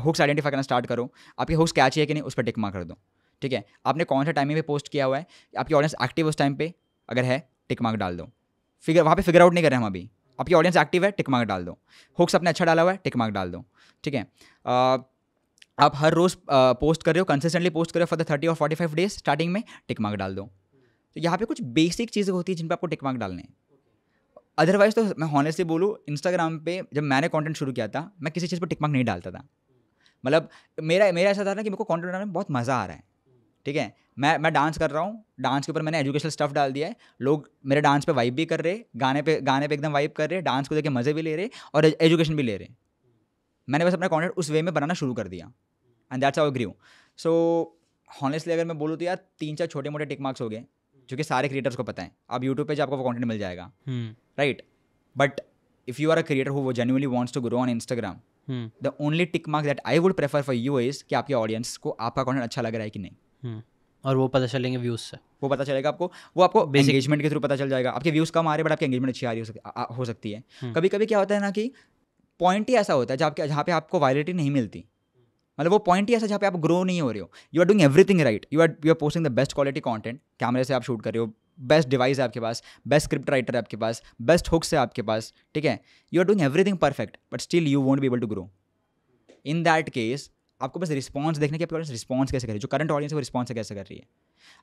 Speaker 1: हुक्स आइडेंटिफाई करना स्टार्ट करो आपके हुक्स क्या चाहिए कि नहीं उस पर टिक मार कर दो ठीक है आपने कौन सा टाइमिंग पे पोस्ट किया हुआ है आपकी ऑडियंस एक्टिव उस टाइम पे अगर है टिक मार्क डाल दो फिगर वहाँ पे फिगर आउट नहीं कर रहे हम अभी आपकी ऑडियंस एक्टिव है टिक मार्क डाल दो हुक्स आपने अच्छा डाला हुआ है टिक मार्क डाल दो ठीक है आप हर रोज़ पोस्ट कर रहे हो कंसिस्टेंटली पोस्ट कर रहे हो फॉर द थर्टी और फोर्टी फाइव डेज स्टार्टिंग में टिक मार्क डाल दो तो यहाँ पे कुछ बेसिक चीज़ें होती हैं जिन पर आपको टिकमार्क डालने हैं अदरवाइज़ तो मैं से बोलूँ इंस्टाग्राम पे जब मैंने कंटेंट शुरू किया था मैं किसी चीज़ पर टिक मार्क नहीं डालता था मतलब मेरा मेरा ऐसा था ना कि मेरे को कॉन्टेंट बनाने में बहुत मज़ा आ रहा है ठीक है मैं मैं डांस कर रहा हूँ डांस के ऊपर मैंने एजुकेशनल स्टफ डाल दिया है लोग मेरे डांस पे वाइब भी कर रहे गाने पे गाने पे एकदम वाइब कर रहे डांस को देख के मज़े भी ले रहे और एजुकेशन भी ले रहे मैंने बस अपना कॉन्टेंट उस वे में बनाना शुरू कर दिया and that's our grew so honestly अगर मैं बोलूँ तो यार तीन चार छोटे मोटे टिक मार्क्स हो गए जो कि सारे क्रिएटर्स को पता है आप यूट्यूब पे जो आपको वो कॉन्टेंट मिल जाएगा right but if you are a creator who वो genuinely wants to grow on Instagram the only tick mark that I would prefer for you is कि आपके ऑडियंस को आपका कॉन्टेंट अच्छा लग रहा है कि नहीं हम्म। और वो पता चलेंगे व्यूज से वो पता चलेगा आपको वो आपको एंगेजमेंट के थ्रू पता चल जाएगा आपके व्यूज कम आ रहे हैं बट आपकी एंगेजमेंट अच्छी आ रही हो, सक, हो सकती है हम्म। कभी कभी क्या होता है ना कि पॉइंट ही ऐसा होता है जहाँ पे जहाँ पे आपको वायलिटी नहीं मिलती मतलब वो पॉइंट ही ऐसा जहाँ पे आप ग्रो नहीं हो रहे हो you are doing everything right you are you are posting the best quality content कैमरे से आप शूट कर रहे हो बेस्ट डिवाइस है आपके पास बेस्ट स्क्रिप्ट राइटर है आपके पास बेस्ट हुक्स है आपके पास ठीक है you are doing everything perfect but still you want be able to grow in that case आपको बस रिस्पॉन्स देखने की आपके पास रिस्पॉन्स कैसे कर रही है जो करंट ऑडियंस है वो रिस्पॉन्स कैसे कर रही है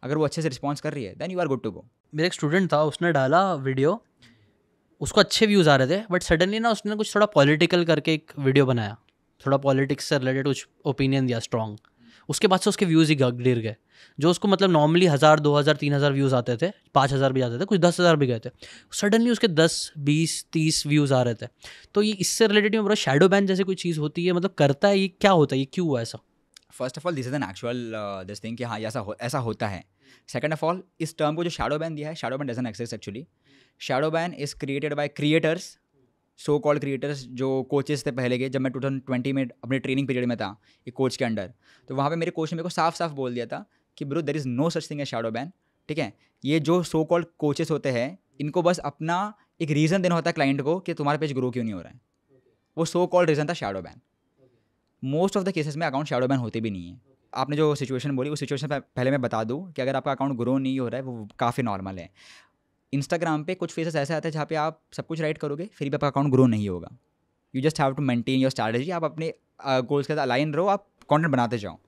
Speaker 1: अगर वो अच्छे से रिस्पॉन्स कर रही है then you are good to go मेरा एक
Speaker 2: स्टूडेंट था उसने डाला वीडियो उसको अच्छे व्यूज़ आ रहे थे बट सडनली ना उसने कुछ थोड़ा पॉलिटिकल करके एक वीडियो बनाया थोड़ा पॉलिटिक्स से रिलेटेड कुछ ओपिनियन दिया स्ट्रॉन्ग उसके बाद से उसके व्यूज़ ही गिर गए जो उसको मतलब नॉर्मली हज़ार दो हज़ार तीन हज़ार व्यूज़ आते थे पाँच हज़ार भी आते थे कुछ दस हज़ार भी गए थे सडनली उसके दस बीस तीस व्यूज़ आ रहे थे तो ये इससे रिलेटेड में बोला शेडो बैन जैसे कोई चीज़ होती है मतलब करता है ये क्या होता है ये क्यों हुआ ऐसा
Speaker 1: first of all this is an actual this thing कि हाँ ऐसा हो, ऐसा होता है सेकंड ऑफ ऑल इस टर्म को जो शेडो बैन दिया है shadow ban doesn't exist actually shadow ban is created by creators so called creators जो कोचेस थे पहले के जब मैं टू थाउजेंड ट्वेंटी में अपने ट्रेनिंग पीरियड में था एक कोच के अंडर तो वहाँ पे मेरे कोच ने मेरे को साफ साफ बोल दिया था कि bro there is no such thing a shadow ban ठीक है ये जो सो कॉल्ड कोचेस होते हैं इनको बस अपना एक रीज़न देना होता है क्लाइंट को कि तुम्हारे पेज ग्रो क्यों नहीं हो रहा है वो सो कॉल्ड रीज़न था shadow ban most of the cases में अकाउंट शाडो बैन होते भी नहीं है आपने जो सिचुएशन बोली उस सिचुएशन पहले मैं बता दूँ कि अगर आपका अकाउंट ग्रो नहीं हो रहा है वो काफ़ी नॉर्मल है इंस्टाग्राम पे कुछ फेसेस ऐसे आते हैं जहाँ पे आप सब कुछ राइट करोगे फिर भी आपका अकाउंट ग्रो नहीं होगा you just have to maintain your strategy आप अपने गोल्स के साथ अलाइन रहो आप कॉन्टेंट बनाते जाओ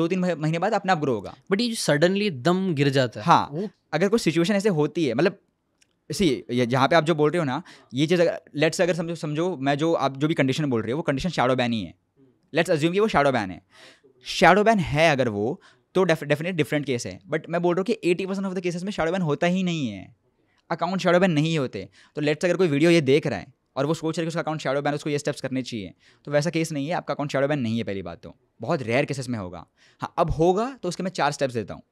Speaker 1: दो तीन महीने बाद अपने आप ग्रो होगा बट ये सडनली दम गिर जाता है हाँ वो अगर कुछ सिचुएशन ऐसे होती है मतलब सी जहाँ पे आप जो बोल रहे हो ना ये चीज़ अगर लेट्स अगर समझो समझो मैं जो आप जो भी कंडीशन बोल रहे हो वो कंडीशन शाडो बैन ही है लेट्स अज्यूम कि वो शेडो बैन है शेडो बैन है अगर वो तो डेफिनेट डिफरेंट केस है बट मैं बोल रहा हूँ कि eighty percent of the cases में शाडो बैन होता ही नहीं है अकाउंट शेडो बैन नहीं होते तो लेट्स अगर कोई वीडियो ये देख रहा है और वो सोच रहे कि उसका अकाउंट शेडो बैन उसको ये स्टेप्स करने चाहिए तो वैसा केस नहीं है आपका अकाउंट शेडो बैन नहीं है पहली बात तो बहुत रेयर केसेस में होगा हाँ अब होगा तो उसके मैं चार स्टेप्स देता हूँ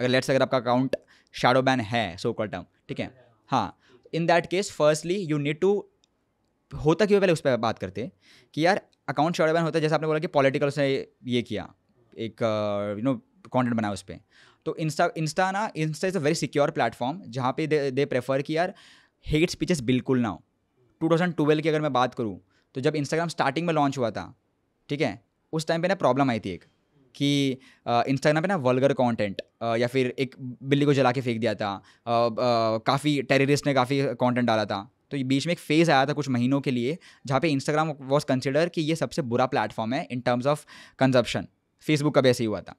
Speaker 1: अगर लेट्स अगर आपका अकाउंट शेडो बैन है सो कॉल टर्म ठीक है हाँ in that case firstly you need to होता क्यों पहले उस पर बात करते कि यार अकाउंट शेडो बैन होता है जैसे आपने बोला कि पॉलिटिकल उसने ये किया एक यू नो कॉन्टेंट बनाया उस पर तो इंस्टा इंस्टा ना insta is a very secure platform जहाँ पे दे दे प्रेफर कि यार हेट स्पीचेस बिल्कुल ना हो ट्वेल्व की अगर मैं बात करूँ तो जब इंस्टाग्राम स्टार्टिंग में लॉन्च हुआ था ठीक है उस टाइम पे ना प्रॉब्लम आई थी एक कि इंस्टाग्राम पे ना वर्गर कॉन्टेंट या फिर एक बिल्ली को जला के फेंक दिया था काफ़ी टेररिस्ट ने काफ़ी कॉन्टेंट डाला था तो बीच में एक फेज़ आया था कुछ महीनों के लिए जहाँ पे इंस्टाग्राम वॉज कंसिडर कि ये सबसे बुरा प्लेटफॉर्म है in terms of consumption Facebook का भी ऐसे ही हुआ था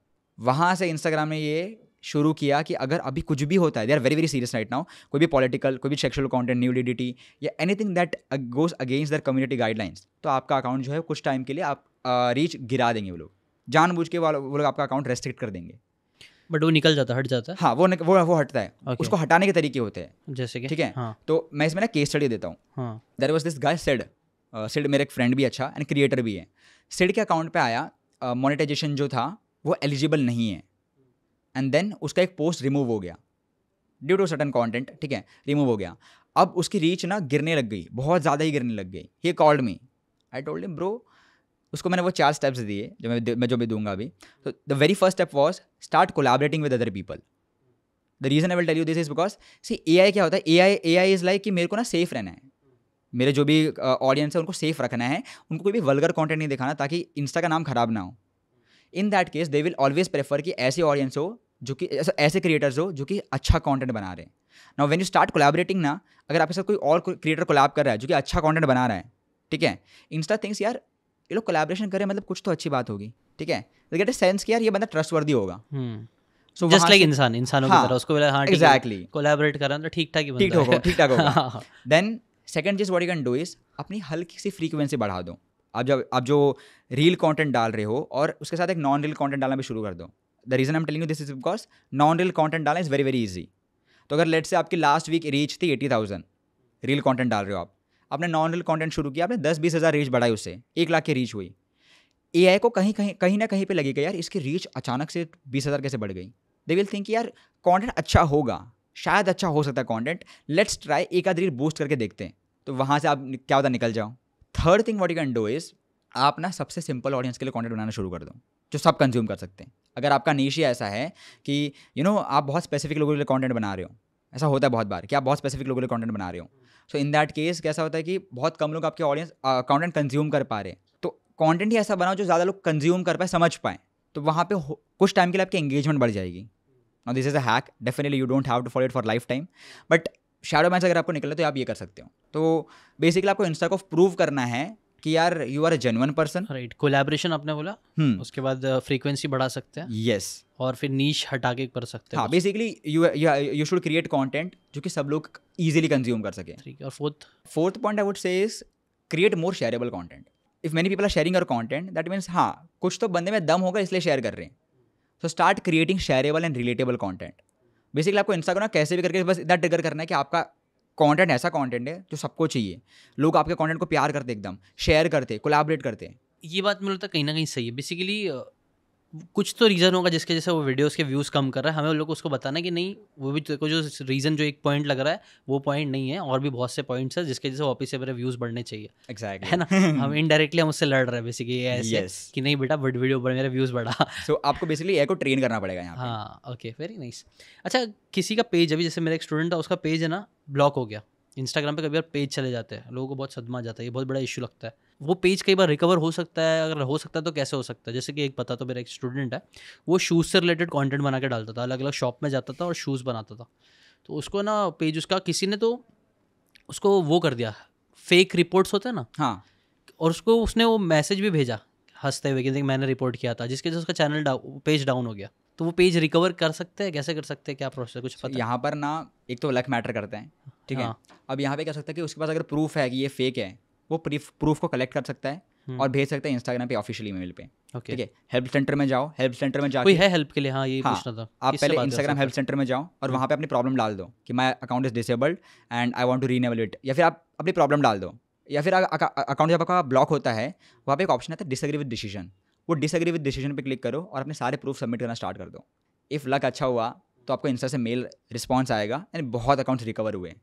Speaker 1: वहाँ से इंस्टाग्राम ने ये शुरू किया कि अगर अभी कुछ भी होता है they are very very serious right now कोई भी पॉलिटिकल कोई भी सेक्शुअल कंटेंट न्यूडिडिटी या anything that goes against their community guidelines तो आपका अकाउंट जो है कुछ टाइम के लिए आप रीच गिरा देंगे वो लोग जानबूझ के वो लोग आपका अकाउंट रेस्ट्रिक्ट कर देंगे
Speaker 2: बट वो निकल जाता हट जाता है
Speaker 1: हाँ वो निक, वो वो हटता है okay. उसको हटाने के तरीके होते हैं जैसे कि ठीक है हाँ. तो मैं इसमें ना केस स्टडी देता हूँ there was this guy said said मेरा एक फ्रेंड भी अच्छा एंड क्रिएटर भी है सेड के अकाउंट पे आया मोनिटाइजेशन uh, जो था वो एलिजिबल नहीं है एंड देन उसका एक पोस्ट रिमूव हो गया ड्यू टू सटन कॉन्टेंट ठीक है रिमूव हो गया अब उसकी रीच ना गिरने लग गई बहुत ज़्यादा ही गिरने लग गई he called me I told bro उसको मैंने वो चार स्टेप्स दिए जो मैं मैं जो भी दूंगा अभी तो the very first step was start collaborating with other people the reason I will tell you this is because see A I क्या होता है ए आई ए आई इज़ लाइक कि मेरे को ना सेफ रहना है मेरे जो भी ऑडियंस है उनको सेफ रखना है उनको कोई भी वलगर कॉन्टेंट नहीं दिखाना ताकि इंस्टा का नाम खराब ना हो in that case they will always prefer कि ऐसे ऑडियंस हो जो कि ऐसे क्रिएटर्स हो जो कि अच्छा कॉन्टेंट बना रहे हैं ना वेन यू स्टार्ट कोलाबरेटिंग ना अगर आपके साथ कोई और क्रिएटर कोलाब कर रहा है जो कि अच्छा कॉन्टेंट बना रहा है ठीक है इंस्टा थिंग्स यार ये लोग कोलाब्रेशन करें मतलब कुछ तो अच्छी बात होगी ठीक है गेट ए सेंस कि यार ये बंदा ट्रस्टवर्दी होगा
Speaker 2: सो जस्ट लाइक इंसान इंसानों की हाँ, तरह उसको बोला हां एग्जैक्टली कोलैबोरेट ठीक तो ठाक ही बंदा ठीक होगा ठीक ठाक होगा
Speaker 1: देन सेकंड चीज what you can do is अपनी हल्की सी फ्रीक्वेंसी बढ़ा दो आप जब आप जो रील कॉन्टेंट डाल रहे हो और उसके साथ एक नॉन रील कॉन्टेंट डालना भी शुरू कर दो the reason I am telling you this is because non reel content डालना इज़ वेरी वेरी ईजी तो अगर लेट से आपकी लास्ट वीक रीच थी एटी थाउजेंड रील कॉन्टेंट डाल रहे हो आप आपने नॉन रील कॉन्टेंट शुरू किया आपने दस बीस हज़ार रीच बढ़ाई उससे एक लाख की रीच हुई ए आई को कहीं कहीं कहीं ना कहीं पर लगेगा यार इसकी रीच अचानक से बीस हज़ार कैसे बढ़ गई दे विल थिंक यार कॉन्टेंट अच्छा होगा शायद अच्छा हो सकता है कॉन्टेंट लेट्स ट्राई एक आध रील बूस्ट करके देखते हैं तो वहाँ से आप क्या होता निकल जाओ third thing what you can do is आप ना सबसे सिंपल ऑडियंस के लिए कॉन्टेंट बनाना शुरू कर दो जो सब कंज्यूम कर सकते हैं अगर आपका नीश ही ऐसा है कि यू you नो know, आप बहुत स्पेसिफिक लोगों के लिए कॉन्टेंट बना रहे हो ऐसा होता है बहुत बार कि आप बहुत स्पेसिफिक लोगों के लिए कॉन्टेंट बना रहे हो सो इन दैट केस कैसा होता है कि बहुत कम लोग आपके ऑडियंस कॉन्टेंट कंज्यूम कर पा रहे हैं तो कॉन्टेंट ही ऐसा बनाओ जो ज़्यादा लोग कंज्यूम कर पाए समझ पाएँ तो वहाँ पे कुछ टाइम के लिए आपकी एंगेजमेंट बढ़ जाएगी this is a hack definitely you don't have to follow it for life time but shadow match अगर आपको निकले तो आप ये कर सकते हो तो बेसिकली आपको इंस्टा को प्रूव करना
Speaker 2: है कि यार you are a genuine person right collaboration आपने बोला हम्म। उसके बाद फ्रीक्वेंसी uh, बढ़ा सकते हैं यस yes. और फिर नीच हटा के कर सकते हैं हाँ basically you you should create content
Speaker 1: जो कि सब लोग इजीली कंज्यूम कर सके ठीक और fourth fourth point I would say is create more shareable content if many people are sharing और कॉन्टेंट दैट मीन्स हाँ कुछ तो बंदे में दम होगा इसलिए शेयर कर रहे हैं so start creating shareable and relatable content basically आपको इंस्टाग्राम कैसे भी करके बस इतना ट्रिगर करना है कि आपका कंटेंट ऐसा कंटेंट है जो सबको चाहिए लोग आपके कंटेंट को प्यार करते एकदम शेयर करते कोलाबरेट करते
Speaker 2: ये बात मुझे लगता है कहीं ना कहीं सही है बेसिकली कुछ तो रीज़न होगा जिसके जैसे वो वीडियोस के व्यूज़ कम कर रहा है हमें उन लोग उसको बताना कि नहीं वो भी देखो जो रीज़न जो एक पॉइंट लग रहा है वो पॉइंट नहीं है और भी बहुत से पॉइंट्स हैं जिसके जैसे वापिस से मेरे व्यूज़ बढ़ने चाहिए एक्जैक्ट exactly. है ना हम इनडायरेक्टली हम उससे लड़ रहे हैं बेसिकली ऐसे yes. कि नहीं बेटा बट वीडियो बढ़ मेरा व्यूज़ बढ़ा तो so, आपको बेसिकली एक को ट्रेन करना पड़ेगा यहाँ हाँ ओके वेरी नाइस अच्छा किसी का पेज अभी जैसे मेरा एक स्टूडेंट था उसका पेज है ना ब्लॉक हो गया इंस्टाग्राम पर कभी पेज चले जाते हैं लोगों को बहुत सदमा जाता है ये बहुत बड़ा इशू लगता है वो पेज कई बार रिकवर हो सकता है अगर हो सकता है तो कैसे हो सकता है जैसे कि एक पता तो मेरा एक स्टूडेंट है वो शूज़ से रिलेटेड कॉन्टेंट बना के डालता था अलग अलग शॉप में जाता था और शूज़ बनाता था तो उसको ना पेज उसका किसी ने तो उसको वो कर दिया फेक रिपोर्ट्स होते हैं ना हाँ और उसको उसने वो मैसेज भी भेजा हंसते हुए कि मैंने रिपोर्ट किया था जिसके वजह उसका चैनल डाउ, पेज डाउन हो गया तो वो पेज रिकवर कर सकते हैं कैसे कर सकते हैं क्या प्रोसेस कुछ पता यहाँ पर ना एक तो
Speaker 1: लक मैटर करते हैं ठीक हाँ. है अब यहाँ पे कह सकते हैं कि उसके पास अगर प्रूफ है कि ये फेक है वो प्रूफ प्रूफ को कलेक्ट कर सकता है Hmm. और भेज सकता है इंस्टाग्राम पे ऑफिशियली ईमेल पे okay. ठीक है हेल्प सेंटर में जाओ हेल्प सेंटर में जाओ है हेल्प के लिए हाँ ये हाँ, पूछना था आप पहले इंस्टाग्राम हेल्प सेंटर में जाओ और हम्म। वहाँ पे अपनी प्रॉब्लम डाल दो कि my account is disabled and I want to reenable it या फिर आप अपनी प्रॉब्लम डाल दो या फिर अकाउंट जब आपका ब्लॉक होता है वहाँ पे एक ऑप्शन आता है डिसएग्री विद डिसीजन वो डिसएग्री विद डिसीजन पे क्लिक करो और अपने सारे प्रूफ सबमिट करना स्टार्ट कर दो इफ़ लक अच्छा हुआ तो आपको इंस्टा से मेल रिस्पॉन्स आएगा एंड बहुत अकाउंट्स रिकवर हुए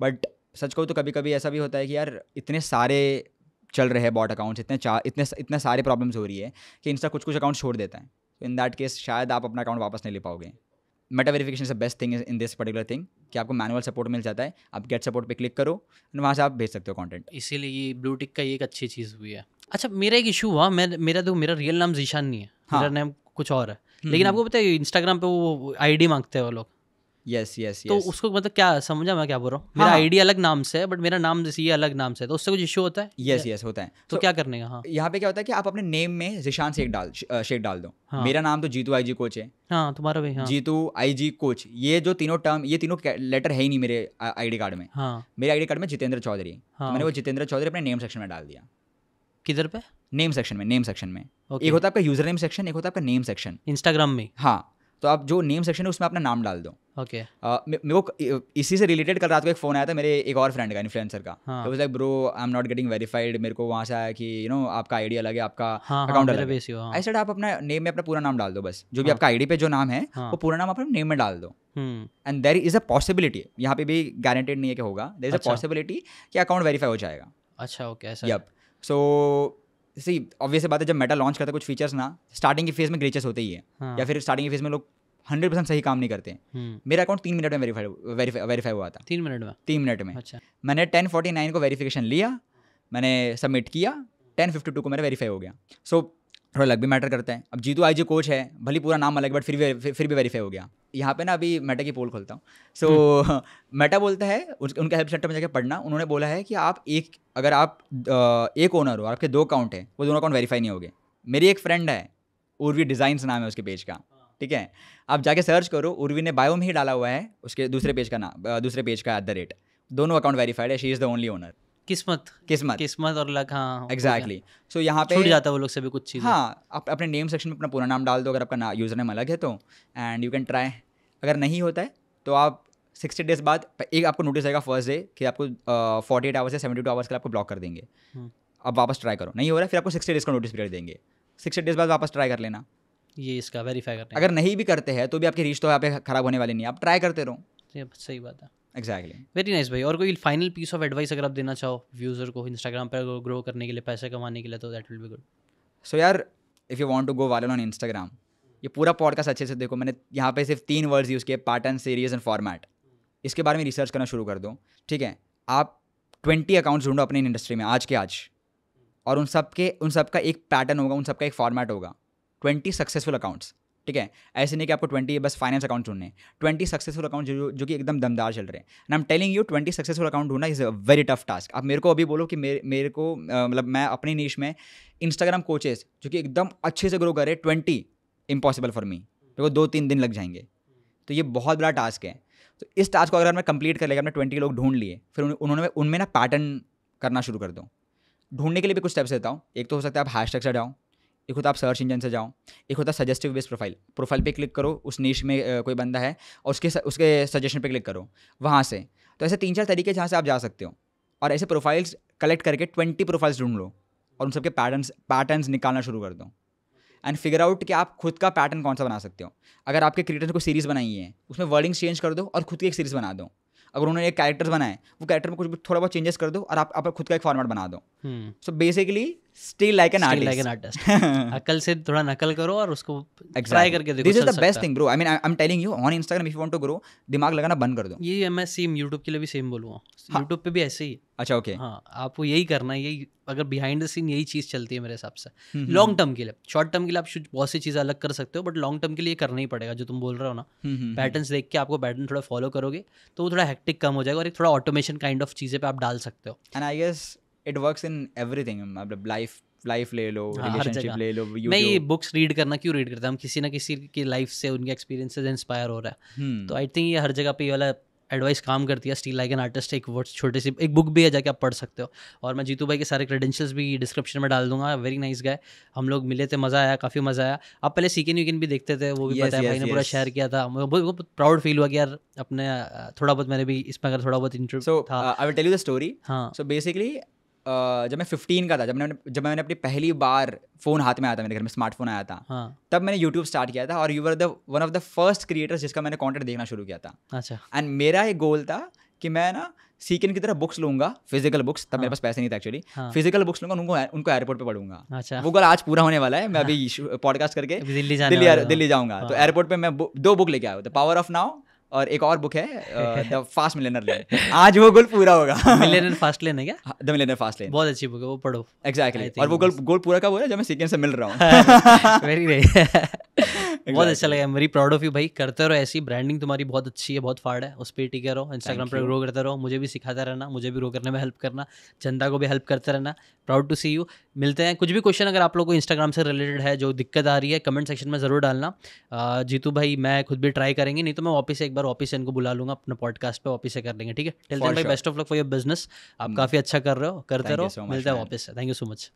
Speaker 1: बट सच कहूँ तो कभी कभी ऐसा भी होता है कि यार इतने सारे चल रहे हैं बॉट अकाउंट्स इतने चार इतने इतने सारे प्रॉब्लम्स हो रही है कि इंस्टा कुछ कुछ अकाउंट छोड़ देता है इन दैट केस शायद आप अपना अकाउंट वापस नहीं ले पाओगे Meta verification is best thing in this particular thing कि आपको मैनुअल सपोर्ट मिल जाता है आप गेट सपोर्ट पे क्लिक करो वहाँ से आप भेज सकते हो कॉन्टेंट
Speaker 2: इसीलिए ये ब्लू टिक का एक अच्छी चीज़ हुई है अच्छा मेरा एक इशू हुआ मैं मेरा तो मेरा रियल नाम जीशान नहीं है हाँ. मेरा नाम कुछ और है हम्म, लेकिन हम्म। आपको पता है इंस्टाग्राम पे वो आईडी मांगते हैं वो लोग यस यस तो उसको मतलब क्या समझा मैं क्या बोल रहा हूँ मेरा आईडी हाँ। अलग नाम से है बट मेरा नाम जैसे ये अलग नाम से है तो उससे कुछ इशू होता है यस यस होता है तो क्या करने का हाँ। यहाँ पे क्या होता है कि आप अपने नेम में जिशान शेख डाल शेख डाल दो हाँ। मेरा नाम
Speaker 1: तो जीतू आई जी कोच है
Speaker 2: हाँ तुम्हारा भी हाँ। जीतू
Speaker 1: आई जी कोच ये जो तीनों टर्म ये तीनों लेटर है ही नहीं मेरे आईडी कार्ड में हाँ। मेरे आईडी कार्ड में जितेंद्र चौधरी तो हाँ। तो मैंने वो जितेंद्र चौधरी अपने नेम सेक्शन में डाल दिया किधर पे नेम सेक्शन में नेम सेक्शन में okay. एक होता है आपका यूजर नेम सेक्शन एक होता है आपका नेम सेक्शन इंस्टाग्राम में हाँ तो आप जो नेम सेक्शन है उसमें अपना नाम डाल दो ओके मेरे को इसी से रिलेटेड कल रात को एक फोन आया था मेरे एक और फ्रेंड का इन्फ्लुएंसर का तो like bro I am not getting verified मेरे को वहाँ से आया कि यू नो आपका आईडी अलग है आपका अकाउंट हाँ, हाँ, अलग है आई सेड हाँ। आप अपना नेम में अपना पूरा नाम डाल दो बस जो भी आपका आईडी पे जो नाम है वो पूरा नाम अपने नेम में डाल दो
Speaker 3: and
Speaker 1: there is a possibility यहाँ पे भी गारंटेड नहीं है कि होगा देर इज अ पॉसिबिलिटी कि अकाउंट वेरीफाई हो जाएगा अच्छा ओके सो सी ऑब्वियसली बात है जब मेटा लॉन्च करता है कुछ फीचर्स ना स्टार्टिंग के फेज में ग्रेचेस होते ही है हाँ. या फिर स्टार्टिंग के फेज में लोग हंड्रेड परसेंट सही काम नहीं करते हैं हम्म। मेरा अकाउंट तीन मिनट में वेरीफाई वेरीफाई हुआ था तीन मिनट में तीन मिनट में अच्छा मैंने टेन फोर्टी नाइन को वेरीफिकेशन लिया मैंने सबमिट किया टेन फिफ्टी टू को मेरा वेरीफाई हो गया सो so, थोड़ा लग भी मैटर करता है अब जीतू आई जो कोच है भले पूरा नाम अलग बट फिर भी फिर भी वेरीफाई हो गया यहाँ पे ना अभी मेटा की पोल खोलता हूँ सो so, मेटा बोलता है उनके हेल्प सेंटर में जाकर पढ़ना उन्होंने बोला है कि आप एक अगर आप एक ओनर हो आपके दो अकाउंट हैं वो दोनों अकाउंट वेरीफाई नहीं गए मेरी एक फ्रेंड है उर्वी डिज़ाइंस नाम है उसके पेज का ठीक है आप जाके सर्च करो उर्वी ने बायो में ही डाला हुआ है उसके दूसरे पेज का नाम दूसरे पेज का एट द रेट दोनों अकाउंट वेरीफाइड है she is the only owner किस्मत किस्मत
Speaker 2: किस्मत और लक हाँ एग्जैक्टली
Speaker 1: सो यहाँ पे छूट जाता है वो लोग सभी कुछ चीज़ हाँ आप अपने नेम सेक्शन में अपना पूरा नाम डाल दो अगर आपका यूज़र नेम अलग है तो एंड यू कैन ट्राई अगर नहीं होता है तो आप सिक्सटी डेज बाद एक आपको नोटिस आएगा फर्स्ट डे कि आपको फोर्टी एट आवर्स या सेवेंटी टू आवर्स के आपको ब्लॉक कर देंगे हम्म। अब वापस ट्राई करो नहीं हो रहा है फिर आपको सिक्सटी डेज का नोटिस पीरियड देंगे सिक्सटी डेज बाद वापस ट्राई कर लेना
Speaker 2: ये इसका वेरीफाई करना अगर नहीं
Speaker 1: भी करते हैं तो भी आपकी रीच तो यहाँ पे खराब होने वाली नहीं आप ट्राई करते रहो सही बात है एग्जैक्टली
Speaker 2: वेरी नाइस भाई और कोई फाइनल पीस ऑफ एडवाइस अगर आप देना चाहो व्यूज़र को इंस्टाग्राम पर ग्रो करने के लिए पैसे कमाने के लिए तो that will be good
Speaker 1: so यार if you want to go viral on Instagram ये पूरा पॉडकास्ट अच्छे से देखो मैंने यहाँ पे सिर्फ तीन वर्ड्स यूज़ किए पैटर्न सीरीज एंड फॉर्मेट इसके बारे में रिसर्च करना शुरू कर दो ठीक है आप ट्वेंटी अकाउंट्स ढूंढो अपनी इंडस्ट्री में आज के आज और उन सब के उन सब का एक पैटर्न होगा उन सब का एक फॉर्मेट होगा ट्वेंटी सक्सेसफुल अकाउंट्स ठीक है ऐसे नहीं कि आपको ट्वेंटी बस फाइनेंस अकाउंट ढूंढने ट्वेंटी सक्सेसफुल अकाउंट जो जो कि एकदम दमदार चल रहे हैं and I am telling you twenty successful account ढूंढना is a very tough task आप मेरे को अभी बोलो कि मेरे मेरे को मतलब मैं अपनी नीच में इंस्टाग्राम कोचेस जो कि एकदम अच्छे से ग्रो करे ट्वेंटी इम्पॉसिबल फॉर मी देखो दो तीन दिन लग जाएंगे तो ये बहुत बड़ा टास्क है तो इस टास्क को अगर मैं कंप्लीट कर लेगा मैं ट्वेंटी लोग ढूंढ लिए फिर उन्होंने उनमें ना पैटर्न करना शुरू कर दो ढूंढने के लिए भी कुछ स्टेप्स देता हूँ एक तो हो सकता है आप हैश टैग से एक होता आप सर्च इंजन से जाओ एक होता सजेस्टिव बेस्ड प्रोफाइल प्रोफाइल पे क्लिक करो उस नीच में कोई बंदा है और उसके उसके सजेशन पे क्लिक करो वहाँ से तो ऐसे तीन चार तरीके जहाँ से आप जा सकते हो और ऐसे प्रोफाइल्स कलेक्ट करके ट्वेंटी प्रोफाइल्स ढूंढ लो और उन सबके पैटर्न पैटर्न निकालना शुरू कर दो एंड फिगर आउट कि आप खुद का पैटर्न कौन सा बना सकते हो अगर आपके क्रिएटर ने कोई सीरीज़ बनाई है उसमें वर्डिंग्स चेंज कर दो और खुद की एक सीरीज़ बना दो अगर उन्होंने एक कैरेक्टर बनाए वो कैरेक्टर में कुछ थोड़ा बहुत चेंजेस कर दो और आप अपना खुद का एक फॉर्मेट बना दो
Speaker 3: so
Speaker 2: hmm. Basically steal like an artist like an artist अकल से थोड़ा नकल करो और उसको ट्राई करके देखो this is the best thing bro I
Speaker 1: mean I am telling you on Instagram if you want to grow दिमाग लगाना बंद कर दो
Speaker 2: ये मैं सेम YouTube के लिए भी सेम बोलूंगा हाँ. यूट्यूब पे भी ऐसे ही अच्छा ओके okay. हाँ आपको यही करना है यही अगर बिहाइंड द सीन यही चीज़ चलती है मेरे हिसाब से लॉन्ग टर्म के लिए शॉर्ट टर्म के लिए आप बहुत सी चीज़ें अलग कर सकते हो बट लॉन्ग टर्म के लिए करना ही पड़ेगा जो तुम बोल रहे हो ना पैटर्न्स देख के आपको पैटर्न थोड़ा फॉलो करोगे तो वो थोड़ा हेक्टिक कम हो जाएगा और एक थोड़ा ऑटोमेशन काइंड ऑफ चीज़ें पे आप डाल सकते हो
Speaker 1: and I guess it work in everything मतलब लाइफ लाइफ ले लो हाँ, रिलेशनशिप ले लो मैं ये
Speaker 2: बुक्स रीड करना क्यों रीड करता हूँ किसी ना किसी की लाइफ से उनके एक्सपीरियंसेस इंस्पायर हो रहा है हम्म। तो आई थिंक ये हर जगह पे ये वाला एडवाइस काम करती है स्टील लाइक एन आर्टिस्ट एक वर्ड छोटे से एक बुक भी है जाके आप पढ़ सकते हो और मैं जीतू भाई के सारे क्रेडेंशियल्स भी डिस्क्रिप्शन में डाल दूंगा वेरी नाइस गाय हम लोग मिले थे मज़ा आया काफ़ी मज़ा आया आप पहले सीकन वीकन भी देखते थे वो भी yes, पता है yes, भाई yes. ने पूरा शेयर किया था बहुत प्राउड फील हुआ कि यार अपने थोड़ा बहुत मैंने भी इसमें अगर थोड़ा बहुत इंटरेस्ट था I will tell you the story हाँ सो बेसिकली जब मैं फिफ्टीन का था
Speaker 1: जब मैंने जब मैंने अपनी पहली बार फ़ोन हाथ में आया था मेरे घर में स्मार्टफोन आया था हाँ. तब मैंने यूट्यूब स्टार्ट किया था और you were the one of the first creators जिसका मैंने कॉन्टेंट देखना शुरू किया था अच्छा एंड मेरा ये गोल था कि मैं ना सीकन की तरह बुक्स लूंगा फिजिकल बुक्स तब हाँ. मेरे पास पैसे नहीं था एक्चुअली हाँ. फिजिकल बुक्स लूंगा उनको उनको एयरपोर्ट पे पढ़ूंगा अच्छा वो गोल आज पूरा होने वाला है मैं हाँ। अभी पॉडकास्ट करके दिल्ली दिल्ली, जाऊंगा तो एयरपोर्ट हाँ। पे मैं दो बुक लेके आया द पावर ऑफ नाउ और एक और बुक है द फास्ट मिलेनर लेन आज वो गोल पूरा होगा मिलेनर फास्ट लेन है क्या द मिलेनर फास्ट लेन बहुत अच्छी बुक है वो पढ़ो
Speaker 2: एग्जैक्टली exactly. और वो गोल गोल पूरा कब हो रहा है जब मैं सीकेंड से मिल रहा हूँ वेरी नाइस बहुत अच्छा लगा मेरी प्राउड ऑफ यू भाई करते रहो ऐसी ब्रांडिंग तुम्हारी बहुत अच्छी है बहुत फाड़ है उस पर टिके रहो इंस्टाग्राम पर ग्रो करते रहो मुझे भी सिखाते रहना मुझे भी ग्रो करने में हेल्प करना जनता को भी हेल्प करते रहना प्राउड टू सी यू मिलते हैं कुछ भी क्वेश्चन अगर आप लोगों को इंस्टाग्राम से रिलेटेड है जो दिक्कत आ रही है कमेंट सेक्शन में ज़रूर डालना जीतू भाई मैं खुद भी ट्राई करेंगे नहीं तो मैं वापस एक बार वापस इनको बुला लूँगा अपने पॉडकास्ट पर वापस से कर लेंगे ठीक है टेल भाई best of luck for your business आप हम्म। काफ़ी अच्छा कर रहे हो करते रहो मिलते हैं वापस थैंक यू सो मच